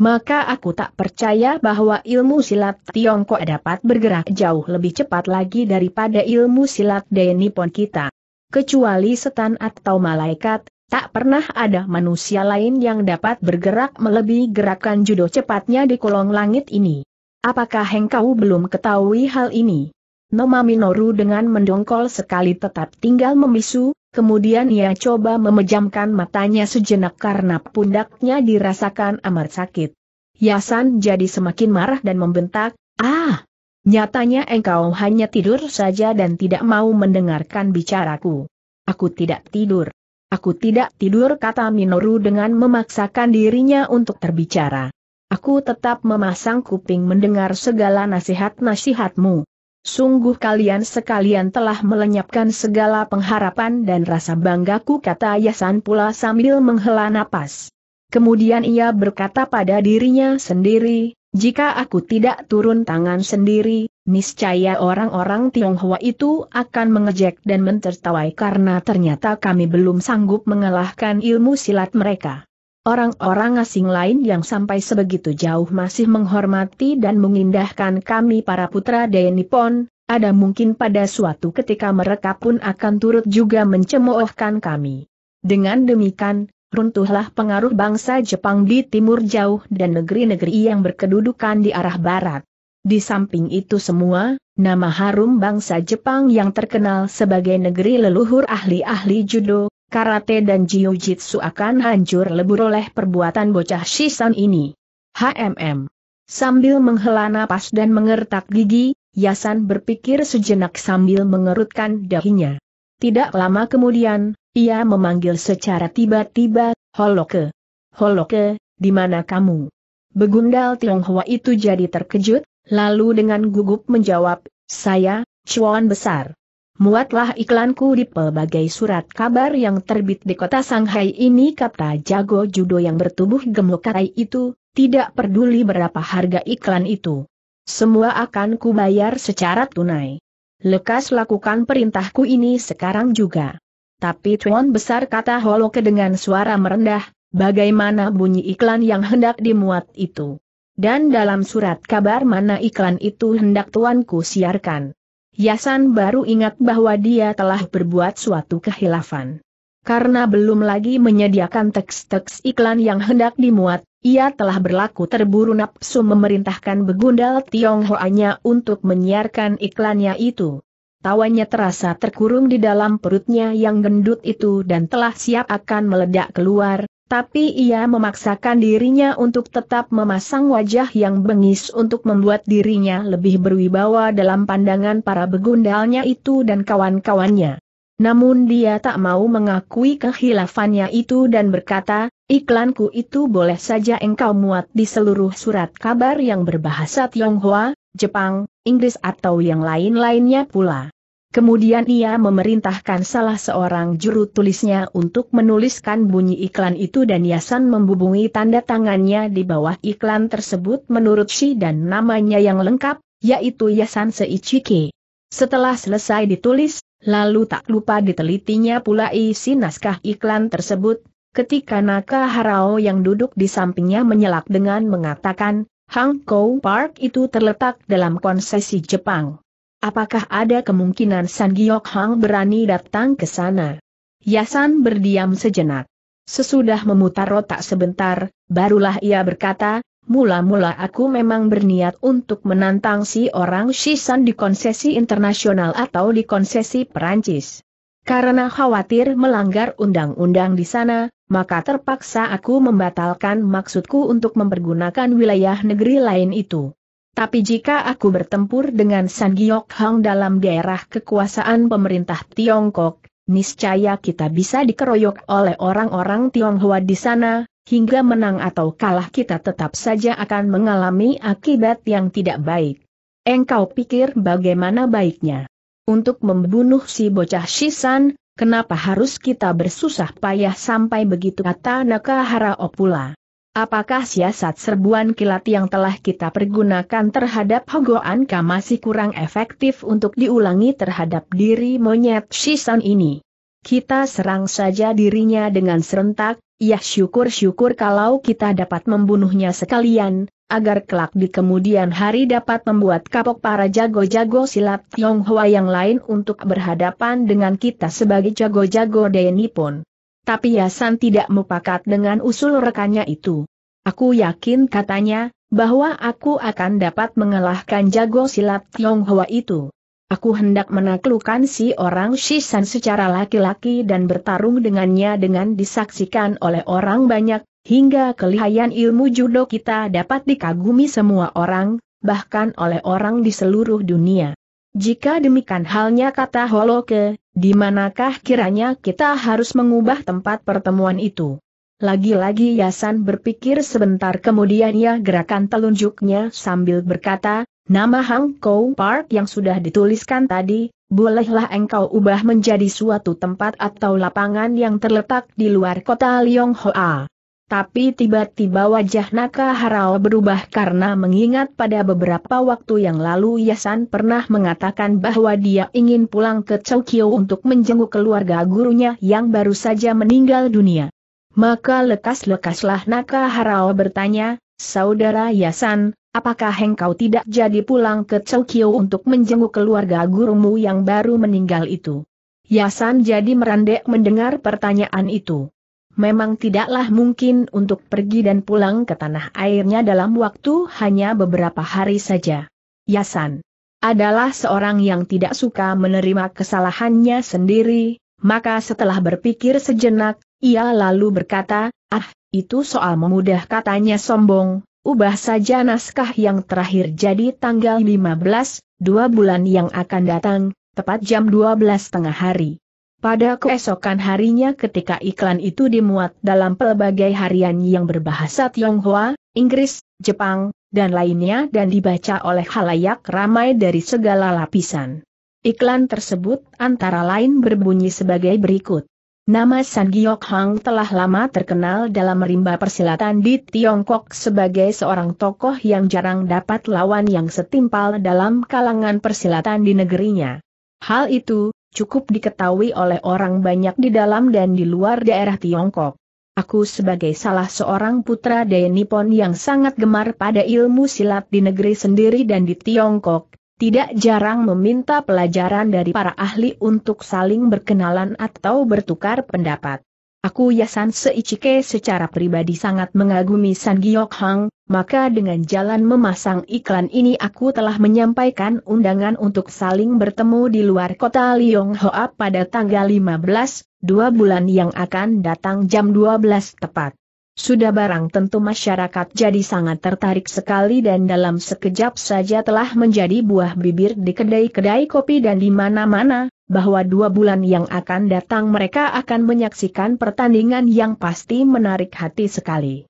Maka aku tak percaya bahwa ilmu silat Tiongkok dapat bergerak jauh lebih cepat lagi daripada ilmu silat Denipon kita kecuali setan atau malaikat, tak pernah ada manusia lain yang dapat bergerak melebihi gerakan judo cepatnya di kolong langit ini. Apakah engkau belum ketahui hal ini? Noma Minoru dengan mendongkol sekali tetap tinggal memisu, kemudian ia coba memejamkan matanya sejenak karena pundaknya dirasakan amat sakit. Yasan jadi semakin marah dan membentak, Ah, Nyatanya engkau hanya tidur saja dan tidak mau mendengarkan bicaraku. Aku tidak tidur. Aku tidak tidur kata Minoru dengan memaksakan dirinya untuk terbicara. Aku tetap memasang kuping mendengar segala nasihat-nasihatmu. Sungguh kalian sekalian telah melenyapkan segala pengharapan dan rasa banggaku kata Yasan pula sambil menghela napas. Kemudian ia berkata pada dirinya sendiri, jika aku tidak turun tangan sendiri, niscaya orang-orang Tionghoa itu akan mengejek dan mentertawai karena ternyata kami belum sanggup mengalahkan ilmu silat mereka. Orang-orang asing lain yang sampai sebegitu jauh masih menghormati dan mengindahkan kami para putra Denipon, ada mungkin pada suatu ketika mereka pun akan turut juga mencemoohkan kami. Dengan demikian, runtuhlah pengaruh bangsa Jepang di timur jauh dan negeri-negeri yang berkedudukan di arah barat. Di samping itu semua, nama harum bangsa Jepang yang terkenal sebagai negeri leluhur ahli-ahli judo, karate dan jiu-jitsu akan hancur lebur oleh perbuatan bocah Shisan ini. HMM. Sambil menghela napas dan mengertak gigi, Yasan berpikir sejenak sambil mengerutkan dahinya. Tidak lama kemudian, ia memanggil secara tiba-tiba, Holoke. Holoke, di mana kamu? Begundal Tionghoa itu jadi terkejut, lalu dengan gugup menjawab, saya, Chuan Besar. Muatlah iklanku di pelbagai surat kabar yang terbit di kota Shanghai ini kata jago judo yang bertubuh gemuk itu, tidak peduli berapa harga iklan itu. Semua akan kubayar secara tunai. Lekas lakukan perintahku ini sekarang juga. Tapi Tuan besar kata Holoke dengan suara merendah, bagaimana bunyi iklan yang hendak dimuat itu. Dan dalam surat kabar mana iklan itu hendak tuanku siarkan. Yasan baru ingat bahwa dia telah berbuat suatu kehilafan. Karena belum lagi menyediakan teks-teks iklan yang hendak dimuat, ia telah berlaku terburu nafsu memerintahkan begundal Tionghoanya untuk menyiarkan iklannya itu. Tawanya terasa terkurung di dalam perutnya yang gendut itu dan telah siap akan meledak keluar, tapi ia memaksakan dirinya untuk tetap memasang wajah yang bengis untuk membuat dirinya lebih berwibawa dalam pandangan para begundalnya itu dan kawan-kawannya. Namun dia tak mau mengakui kehilafannya itu dan berkata, iklanku itu boleh saja engkau muat di seluruh surat kabar yang berbahasa Tionghoa, Jepang, Inggris atau yang lain-lainnya pula. Kemudian ia memerintahkan salah seorang juru tulisnya untuk menuliskan bunyi iklan itu dan Yasan membubungi tanda tangannya di bawah iklan tersebut menurut Shi dan namanya yang lengkap, yaitu Yasan Seichike. Setelah selesai ditulis, lalu tak lupa ditelitinya pula isi naskah iklan tersebut, ketika Naka Harao yang duduk di sampingnya menyelak dengan mengatakan, Hangkou Park itu terletak dalam konsesi Jepang. Apakah ada kemungkinan San Giok Hang berani datang ke sana? Yasan berdiam sejenak. Sesudah memutar otak sebentar, barulah ia berkata, mula-mula aku memang berniat untuk menantang si orang Shisan di konsesi internasional atau di konsesi Perancis. Karena khawatir melanggar undang-undang di sana, maka terpaksa aku membatalkan maksudku untuk mempergunakan wilayah negeri lain itu. Tapi jika aku bertempur dengan San Giok Hang dalam daerah kekuasaan pemerintah Tiongkok, niscaya kita bisa dikeroyok oleh orang-orang Tionghoa di sana, hingga menang atau kalah kita tetap saja akan mengalami akibat yang tidak baik. Engkau pikir bagaimana baiknya? Untuk membunuh si bocah Shisan, kenapa harus kita bersusah payah sampai begitu kata Nakahara Opula? Apakah siasat serbuan kilat yang telah kita pergunakan terhadap Hogoan Ka masih kurang efektif untuk diulangi terhadap diri monyet Shisan ini? Kita serang saja dirinya dengan serentak, ya syukur-syukur kalau kita dapat membunuhnya sekalian, agar kelak di kemudian hari dapat membuat kapok para jago-jago silat Tionghoa yang lain untuk berhadapan dengan kita sebagai jago-jago Denipon tapi Yasan tidak mupakat dengan usul rekannya itu. Aku yakin katanya, bahwa aku akan dapat mengalahkan jago silat Tionghoa itu. Aku hendak menaklukkan si orang Shisan secara laki-laki dan bertarung dengannya dengan disaksikan oleh orang banyak, hingga kelihayan ilmu judo kita dapat dikagumi semua orang, bahkan oleh orang di seluruh dunia. Jika demikian halnya kata Holoke, di manakah kiranya kita harus mengubah tempat pertemuan itu? Lagi-lagi Yasan berpikir sebentar kemudian ia gerakan telunjuknya sambil berkata, nama Hang Kou Park yang sudah dituliskan tadi, bolehlah engkau ubah menjadi suatu tempat atau lapangan yang terletak di luar kota Liong Hoa. Tapi tiba-tiba wajah Naka Harau berubah karena mengingat pada beberapa waktu yang lalu Yasan pernah mengatakan bahwa dia ingin pulang ke Chokyo untuk menjenguk keluarga gurunya yang baru saja meninggal dunia. Maka lekas-lekaslah Naka Harau bertanya, Saudara Yasan, apakah engkau tidak jadi pulang ke Chokyo untuk menjenguk keluarga gurumu yang baru meninggal itu? Yasan jadi merandek mendengar pertanyaan itu memang tidaklah mungkin untuk pergi dan pulang ke tanah airnya dalam waktu hanya beberapa hari saja. Yasan adalah seorang yang tidak suka menerima kesalahannya sendiri, maka setelah berpikir sejenak, ia lalu berkata, ah, itu soal memudah katanya sombong, ubah saja naskah yang terakhir jadi tanggal 15, dua bulan yang akan datang, tepat jam 12 tengah hari. Pada keesokan harinya ketika iklan itu dimuat dalam pelbagai harian yang berbahasa Tionghoa, Inggris, Jepang, dan lainnya dan dibaca oleh halayak ramai dari segala lapisan. Iklan tersebut antara lain berbunyi sebagai berikut. Nama San Giok Hang telah lama terkenal dalam rimba persilatan di Tiongkok sebagai seorang tokoh yang jarang dapat lawan yang setimpal dalam kalangan persilatan di negerinya. Hal itu, cukup diketahui oleh orang banyak di dalam dan di luar daerah Tiongkok. Aku sebagai salah seorang putra daya Nippon yang sangat gemar pada ilmu silat di negeri sendiri dan di Tiongkok, tidak jarang meminta pelajaran dari para ahli untuk saling berkenalan atau bertukar pendapat. Aku Yasan Seichike secara pribadi sangat mengagumi San Giok Hang, maka dengan jalan memasang iklan ini aku telah menyampaikan undangan untuk saling bertemu di luar kota Liong Hoa pada tanggal 15, dua bulan yang akan datang jam 12 tepat. Sudah barang tentu masyarakat jadi sangat tertarik sekali dan dalam sekejap saja telah menjadi buah bibir di kedai-kedai kopi dan di mana-mana, bahwa dua bulan yang akan datang mereka akan menyaksikan pertandingan yang pasti menarik hati sekali.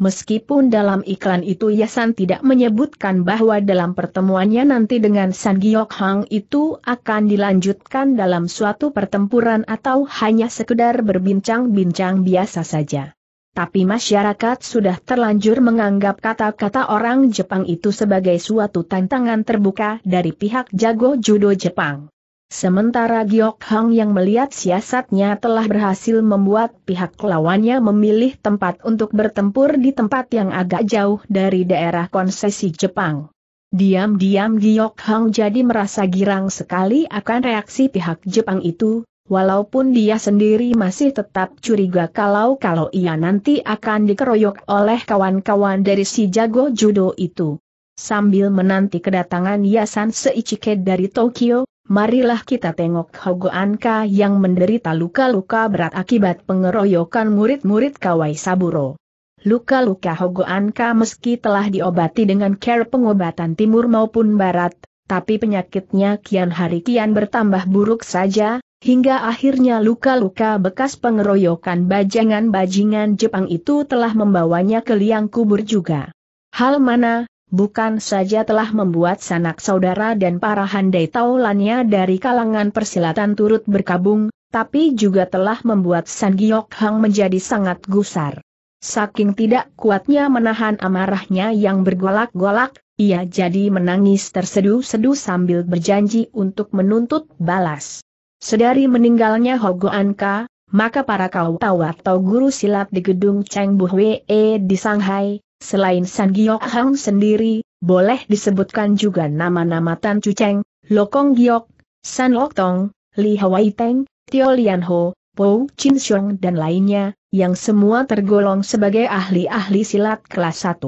Meskipun dalam iklan itu Yasan tidak menyebutkan bahwa dalam pertemuannya nanti dengan San Giok Hang itu akan dilanjutkan dalam suatu pertempuran atau hanya sekedar berbincang-bincang biasa saja. Tapi masyarakat sudah terlanjur menganggap kata-kata orang Jepang itu sebagai suatu tantangan terbuka dari pihak jago judo Jepang. Sementara Giok Hang yang melihat siasatnya telah berhasil membuat pihak lawannya memilih tempat untuk bertempur di tempat yang agak jauh dari daerah konsesi Jepang. Diam-diam Giok Hang jadi merasa girang sekali akan reaksi pihak Jepang itu, walaupun dia sendiri masih tetap curiga kalau-kalau ia nanti akan dikeroyok oleh kawan-kawan dari si jago judo itu. Sambil menanti kedatangan Yasan Seichike dari Tokyo, marilah kita tengok Hogo Anka yang menderita luka-luka berat akibat pengeroyokan murid-murid Kawai Saburo. Luka-luka Hogo Anka meski telah diobati dengan care pengobatan timur maupun barat, tapi penyakitnya kian hari kian bertambah buruk saja, hingga akhirnya luka-luka bekas pengeroyokan bajangan-bajingan Jepang itu telah membawanya ke liang kubur juga. Hal mana, bukan saja telah membuat sanak saudara dan para handai taulannya dari kalangan persilatan turut berkabung, tapi juga telah membuat San Giok Hang menjadi sangat gusar. Saking tidak kuatnya menahan amarahnya yang bergolak-golak, ia jadi menangis terseduh-seduh sambil berjanji untuk menuntut balas. Sedari meninggalnya Hogo Anka, maka para kau tahu atau guru silat di gedung Cheng Buhwe di Shanghai, Selain San Giok Hang sendiri, boleh disebutkan juga nama-nama Tan Chu Cheng, Lokong Giok, San Lok Tong, Li Hawaii Teng, Tio Lian Ho, Pou Chin Xiong dan lainnya, yang semua tergolong sebagai ahli-ahli silat kelas 1.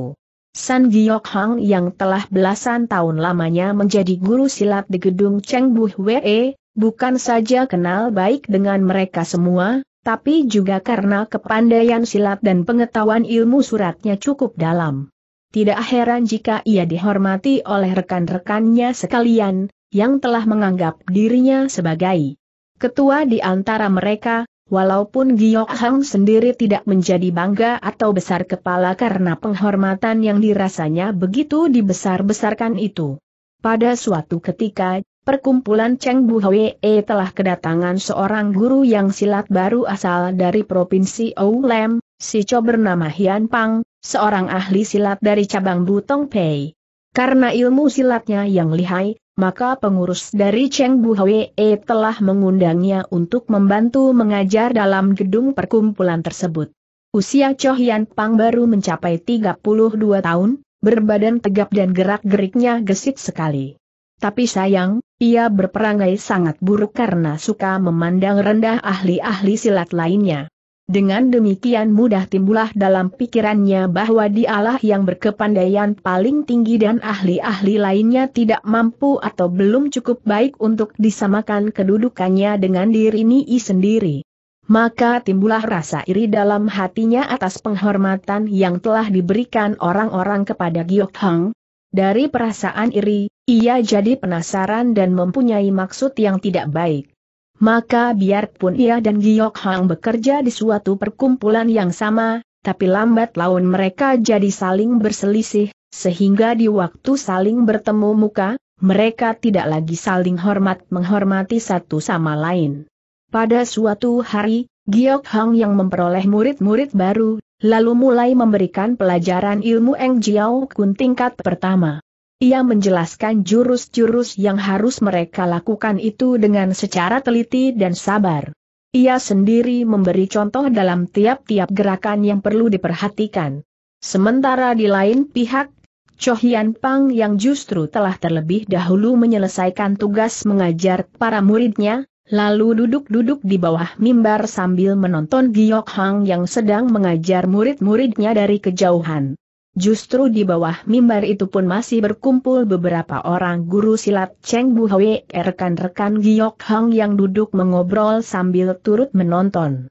San Giok Hang yang telah belasan tahun lamanya menjadi guru silat di gedung Cheng Bu Wee, bukan saja kenal baik dengan mereka semua, tapi juga karena kepandaian silat dan pengetahuan ilmu suratnya cukup dalam. Tidak heran jika ia dihormati oleh rekan-rekannya sekalian, yang telah menganggap dirinya sebagai ketua di antara mereka, walaupun Giyok Hang sendiri tidak menjadi bangga atau besar kepala karena penghormatan yang dirasanya begitu dibesar-besarkan itu. Pada suatu ketika, Perkumpulan Cheng Bu Hwee telah kedatangan seorang guru yang silat baru asal dari Provinsi Oulem, si bernama Hian Pang, seorang ahli silat dari cabang Butong Pei. Karena ilmu silatnya yang lihai, maka pengurus dari Cheng Bu Hwee telah mengundangnya untuk membantu mengajar dalam gedung perkumpulan tersebut. Usia Cho Hian Pang baru mencapai 32 tahun, berbadan tegap dan gerak-geriknya gesit sekali. Tapi sayang, ia berperangai sangat buruk karena suka memandang rendah ahli-ahli silat lainnya. Dengan demikian mudah timbullah dalam pikirannya bahwa dialah yang berkepandaian paling tinggi dan ahli-ahli lainnya tidak mampu atau belum cukup baik untuk disamakan kedudukannya dengan diri Nii sendiri. Maka timbullah rasa iri dalam hatinya atas penghormatan yang telah diberikan orang-orang kepada Giok Hang. Dari perasaan iri, ia jadi penasaran dan mempunyai maksud yang tidak baik. Maka biarpun ia dan Giok Hang bekerja di suatu perkumpulan yang sama, tapi lambat laun mereka jadi saling berselisih, sehingga di waktu saling bertemu muka, mereka tidak lagi saling hormat menghormati satu sama lain. Pada suatu hari, Giok Hang yang memperoleh murid-murid baru, lalu mulai memberikan pelajaran ilmu Eng Jiao Kun tingkat pertama. Ia menjelaskan jurus-jurus yang harus mereka lakukan itu dengan secara teliti dan sabar. Ia sendiri memberi contoh dalam tiap-tiap gerakan yang perlu diperhatikan. Sementara di lain pihak, Cho Hian Pang yang justru telah terlebih dahulu menyelesaikan tugas mengajar para muridnya, lalu duduk-duduk di bawah mimbar sambil menonton Giok Hang yang sedang mengajar murid-muridnya dari kejauhan. Justru di bawah mimbar itu pun masih berkumpul beberapa orang guru silat Cheng Bu Hwe, rekan-rekan Giok Hang yang duduk mengobrol sambil turut menonton.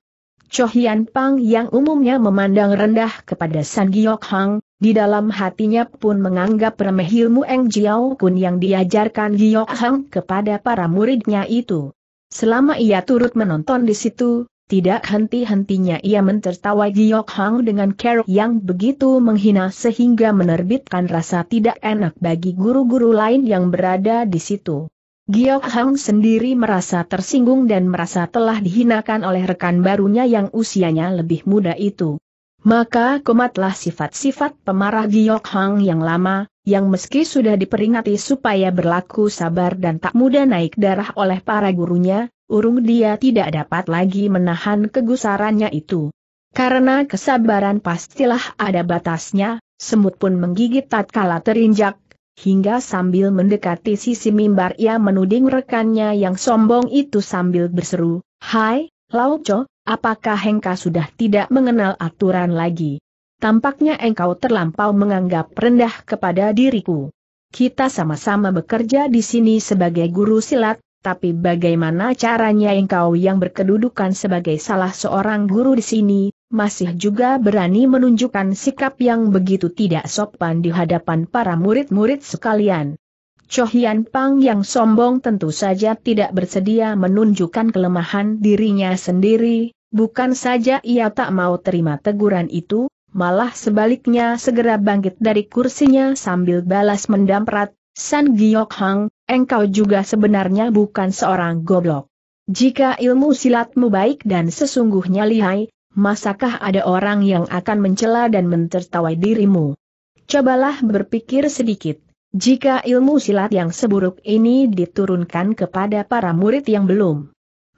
Cho Hian Pang yang umumnya memandang rendah kepada San Giok Hang, di dalam hatinya pun menganggap remeh ilmu Eng Jiao Kun yang diajarkan Giok Hang kepada para muridnya itu. Selama ia turut menonton di situ, tidak henti-hentinya ia mentertawai Giok Hang dengan cara yang begitu menghina sehingga menerbitkan rasa tidak enak bagi guru-guru lain yang berada di situ. Giok Hang sendiri merasa tersinggung dan merasa telah dihinakan oleh rekan barunya yang usianya lebih muda itu. Maka komatlah sifat-sifat pemarah Giok Hang yang lama, yang meski sudah diperingati supaya berlaku sabar dan tak mudah naik darah oleh para gurunya, urung dia tidak dapat lagi menahan kegusarannya itu. Karena kesabaran pastilah ada batasnya, semut pun menggigit tatkala terinjak, hingga sambil mendekati sisi mimbar ia menuding rekannya yang sombong itu sambil berseru, Hai, Lauco, apakah Hengka sudah tidak mengenal aturan lagi? Tampaknya engkau terlampau menganggap rendah kepada diriku. Kita sama-sama bekerja di sini sebagai guru silat, tapi bagaimana caranya engkau yang berkedudukan sebagai salah seorang guru di sini, masih juga berani menunjukkan sikap yang begitu tidak sopan di hadapan para murid-murid sekalian. Chohian Pang yang sombong tentu saja tidak bersedia menunjukkan kelemahan dirinya sendiri, bukan saja ia tak mau terima teguran itu, malah sebaliknya segera bangkit dari kursinya sambil balas mendamprat, San Giok Hang, engkau juga sebenarnya bukan seorang goblok. Jika ilmu silatmu baik dan sesungguhnya lihai, masakah ada orang yang akan mencela dan mentertawai dirimu? Cobalah berpikir sedikit. Jika ilmu silat yang seburuk ini diturunkan kepada para murid yang belum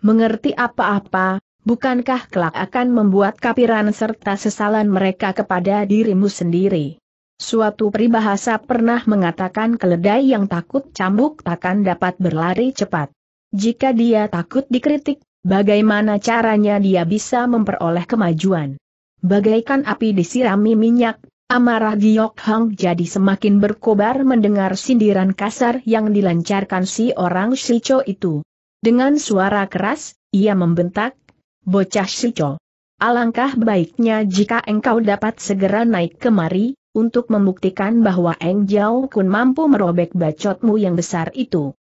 mengerti apa-apa, bukankah kelak akan membuat kapiran serta sesalan mereka kepada dirimu sendiri? Suatu peribahasa pernah mengatakan keledai yang takut cambuk takkan dapat berlari cepat. Jika dia takut dikritik, bagaimana caranya dia bisa memperoleh kemajuan? Bagaikan api disirami minyak, amarah Giok Hang jadi semakin berkobar mendengar sindiran kasar yang dilancarkan si orang Shicho itu. Dengan suara keras, ia membentak, Bocah Shicho. Alangkah baiknya jika engkau dapat segera naik kemari, untuk membuktikan bahwa Eng Jiao Kun mampu merobek bacotmu yang besar itu.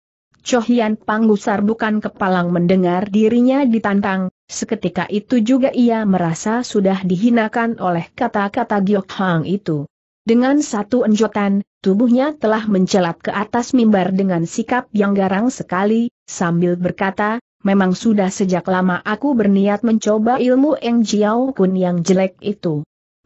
Chohian Panggusar bukan kepalang mendengar dirinya ditantang, seketika itu juga ia merasa sudah dihinakan oleh kata-kata Giok Hang itu. Dengan satu enjotan, tubuhnya telah mencelat ke atas mimbar dengan sikap yang garang sekali, sambil berkata, memang sudah sejak lama aku berniat mencoba ilmu Eng Jiao Kun yang jelek itu.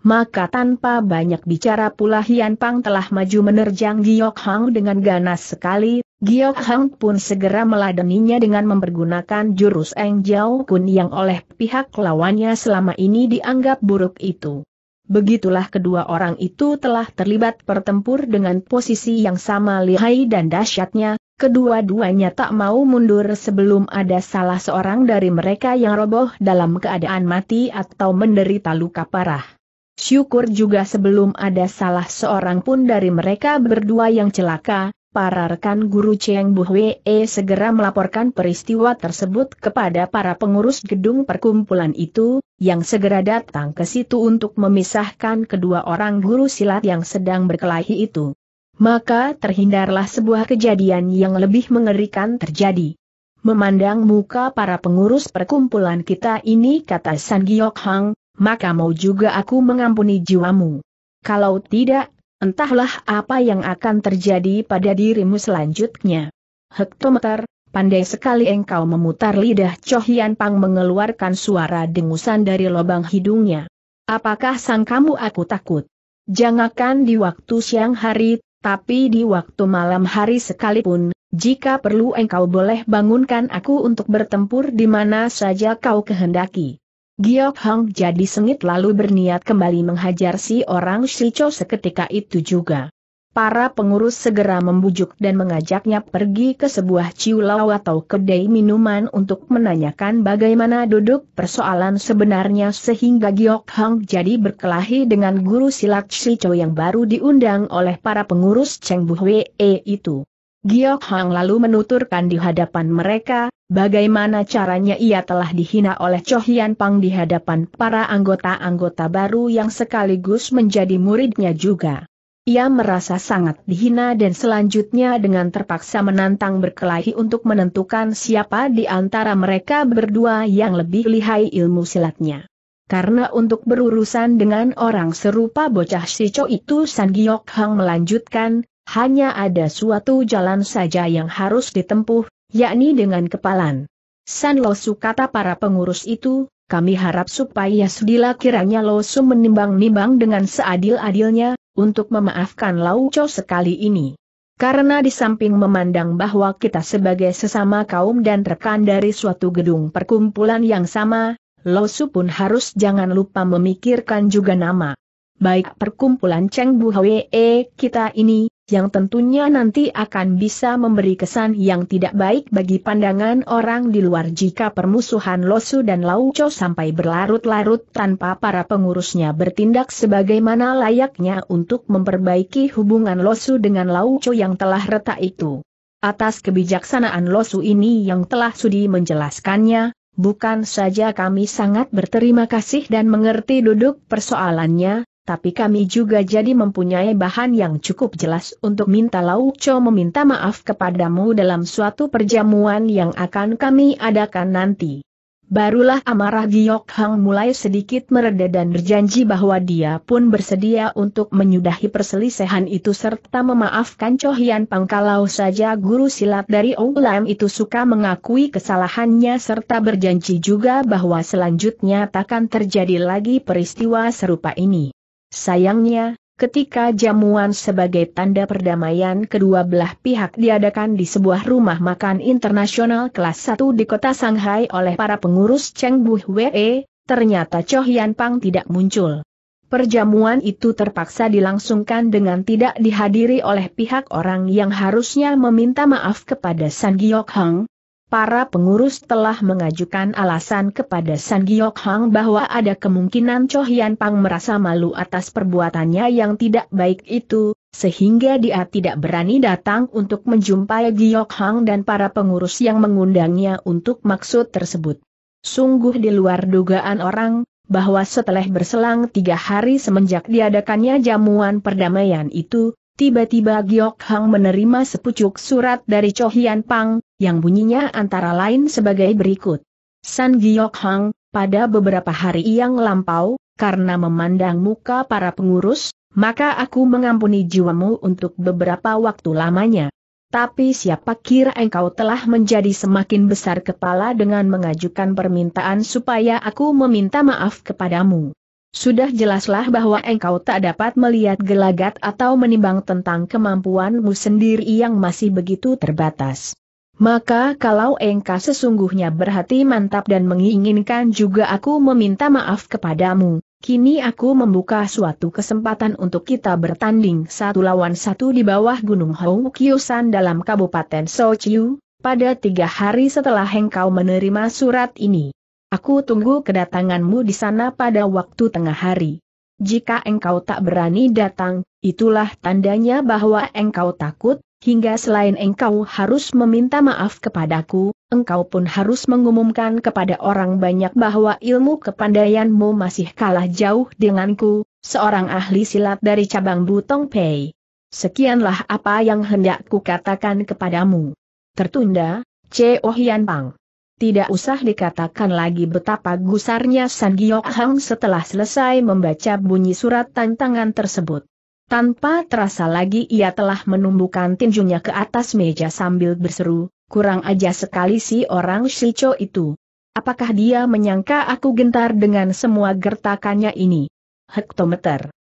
Maka tanpa banyak bicara pula Hian Pang telah maju menerjang Giok Hang dengan ganas sekali, Giok Hang pun segera meladeninya dengan mempergunakan jurus Eng Jiao Kun yang oleh pihak lawannya selama ini dianggap buruk itu. Begitulah kedua orang itu telah terlibat pertempur dengan posisi yang sama lihai dan dahsyatnya, kedua-duanya tak mau mundur sebelum ada salah seorang dari mereka yang roboh dalam keadaan mati atau menderita luka parah. Syukur juga sebelum ada salah seorang pun dari mereka berdua yang celaka, para rekan guru Cheng Hwee segera melaporkan peristiwa tersebut kepada para pengurus gedung perkumpulan itu, yang segera datang ke situ untuk memisahkan kedua orang guru silat yang sedang berkelahi itu. Maka terhindarlah sebuah kejadian yang lebih mengerikan terjadi. Memandang muka para pengurus perkumpulan kita ini kata San Giok Hang, maka mau juga aku mengampuni jiwamu. Kalau tidak, entahlah apa yang akan terjadi pada dirimu selanjutnya. Hektometer, pandai sekali engkau memutar lidah Chohian Pang mengeluarkan suara dengusan dari lubang hidungnya. Apakah sang kamu aku takut? Jangankan di waktu siang hari, tapi di waktu malam hari sekalipun, jika perlu engkau boleh bangunkan aku untuk bertempur di mana saja kau kehendaki. Giok Hong jadi sengit lalu berniat kembali menghajar si orang Shicho seketika itu juga. Para pengurus segera membujuk dan mengajaknya pergi ke sebuah ciulau atau kedai minuman untuk menanyakan bagaimana duduk persoalan sebenarnya sehingga Giok Hong jadi berkelahi dengan guru silat Shicho yang baru diundang oleh para pengurus Cheng Buhwe e itu. Giok Hang lalu menuturkan di hadapan mereka, bagaimana caranya ia telah dihina oleh Cho Hian Pang di hadapan para anggota-anggota baru yang sekaligus menjadi muridnya juga. Ia merasa sangat dihina dan selanjutnya dengan terpaksa menantang berkelahi untuk menentukan siapa di antara mereka berdua yang lebih lihai ilmu silatnya. Karena untuk berurusan dengan orang serupa bocah si Cho itu San Giok Hang melanjutkan, hanya ada suatu jalan saja yang harus ditempuh, yakni dengan kepalan. San Losu kata para pengurus itu, kami harap supaya sedila kiranya Losu menimbang-nimbang dengan seadil-adilnya, untuk memaafkan Lau Cho sekali ini. Karena di samping memandang bahwa kita sebagai sesama kaum dan rekan dari suatu gedung perkumpulan yang sama, Losu pun harus jangan lupa memikirkan juga nama. Baik perkumpulan Cheng Hwe kita ini, yang tentunya nanti akan bisa memberi kesan yang tidak baik bagi pandangan orang di luar jika permusuhan Losu dan Lauco sampai berlarut-larut tanpa para pengurusnya bertindak sebagaimana layaknya untuk memperbaiki hubungan Losu dengan Lauco yang telah retak itu. Atas kebijaksanaan Losu ini yang telah sudi menjelaskannya, bukan saja kami sangat berterima kasih dan mengerti duduk persoalannya, tapi kami juga jadi mempunyai bahan yang cukup jelas untuk minta Lau Cho meminta maaf kepadamu dalam suatu perjamuan yang akan kami adakan nanti. Barulah amarah Giok Hang mulai sedikit mereda dan berjanji bahwa dia pun bersedia untuk menyudahi perselisihan itu serta memaafkan Cho Hian Pang kalau saja guru silat dari Oulam itu suka mengakui kesalahannya serta berjanji juga bahwa selanjutnya takkan terjadi lagi peristiwa serupa ini. Sayangnya, ketika jamuan sebagai tanda perdamaian kedua belah pihak diadakan di sebuah rumah makan internasional kelas 1 di kota Shanghai oleh para pengurus Cheng Bu Wei, ternyata Choh Yan Pang tidak muncul. Perjamuan itu terpaksa dilangsungkan dengan tidak dihadiri oleh pihak orang yang harusnya meminta maaf kepada San Giok Hang, para pengurus telah mengajukan alasan kepada San Giok Hang bahwa ada kemungkinan Cho Hian Pang merasa malu atas perbuatannya yang tidak baik itu, sehingga dia tidak berani datang untuk menjumpai Giok Hang dan para pengurus yang mengundangnya untuk maksud tersebut. Sungguh di luar dugaan orang, bahwa setelah berselang tiga hari semenjak diadakannya jamuan perdamaian itu, Tiba-tiba Giok Hang menerima sepucuk surat dari Cho Hian Pang, yang bunyinya antara lain sebagai berikut. San Giok Hang, pada beberapa hari yang lampau, karena memandang muka para pengurus, maka aku mengampuni jiwamu untuk beberapa waktu lamanya. Tapi siapa kira engkau telah menjadi semakin besar kepala dengan mengajukan permintaan supaya aku meminta maaf kepadamu. Sudah jelaslah bahwa engkau tak dapat melihat gelagat atau menimbang tentang kemampuanmu sendiri yang masih begitu terbatas. Maka kalau engkau sesungguhnya berhati mantap dan menginginkan juga aku meminta maaf kepadamu, kini aku membuka suatu kesempatan untuk kita bertanding satu lawan satu di bawah Gunung Houkiusan dalam Kabupaten Sochiu, pada tiga hari setelah engkau menerima surat ini. Aku tunggu kedatanganmu di sana pada waktu tengah hari. Jika engkau tak berani datang, itulah tandanya bahwa engkau takut, hingga selain engkau harus meminta maaf kepadaku, engkau pun harus mengumumkan kepada orang banyak bahwa ilmu kepandaianmu masih kalah jauh denganku, seorang ahli silat dari cabang Butong Pei. Sekianlah apa yang hendak kukatakan kepadamu. Tertunda, Cheo Hian Pang. Tidak usah dikatakan lagi betapa gusarnya San Giok Hang setelah selesai membaca bunyi surat tantangan tersebut. Tanpa terasa lagi ia telah menumbuhkan tinjunya ke atas meja sambil berseru, kurang aja sekali si orang Shicho itu. Apakah dia menyangka aku gentar dengan semua gertakannya ini? Hektometer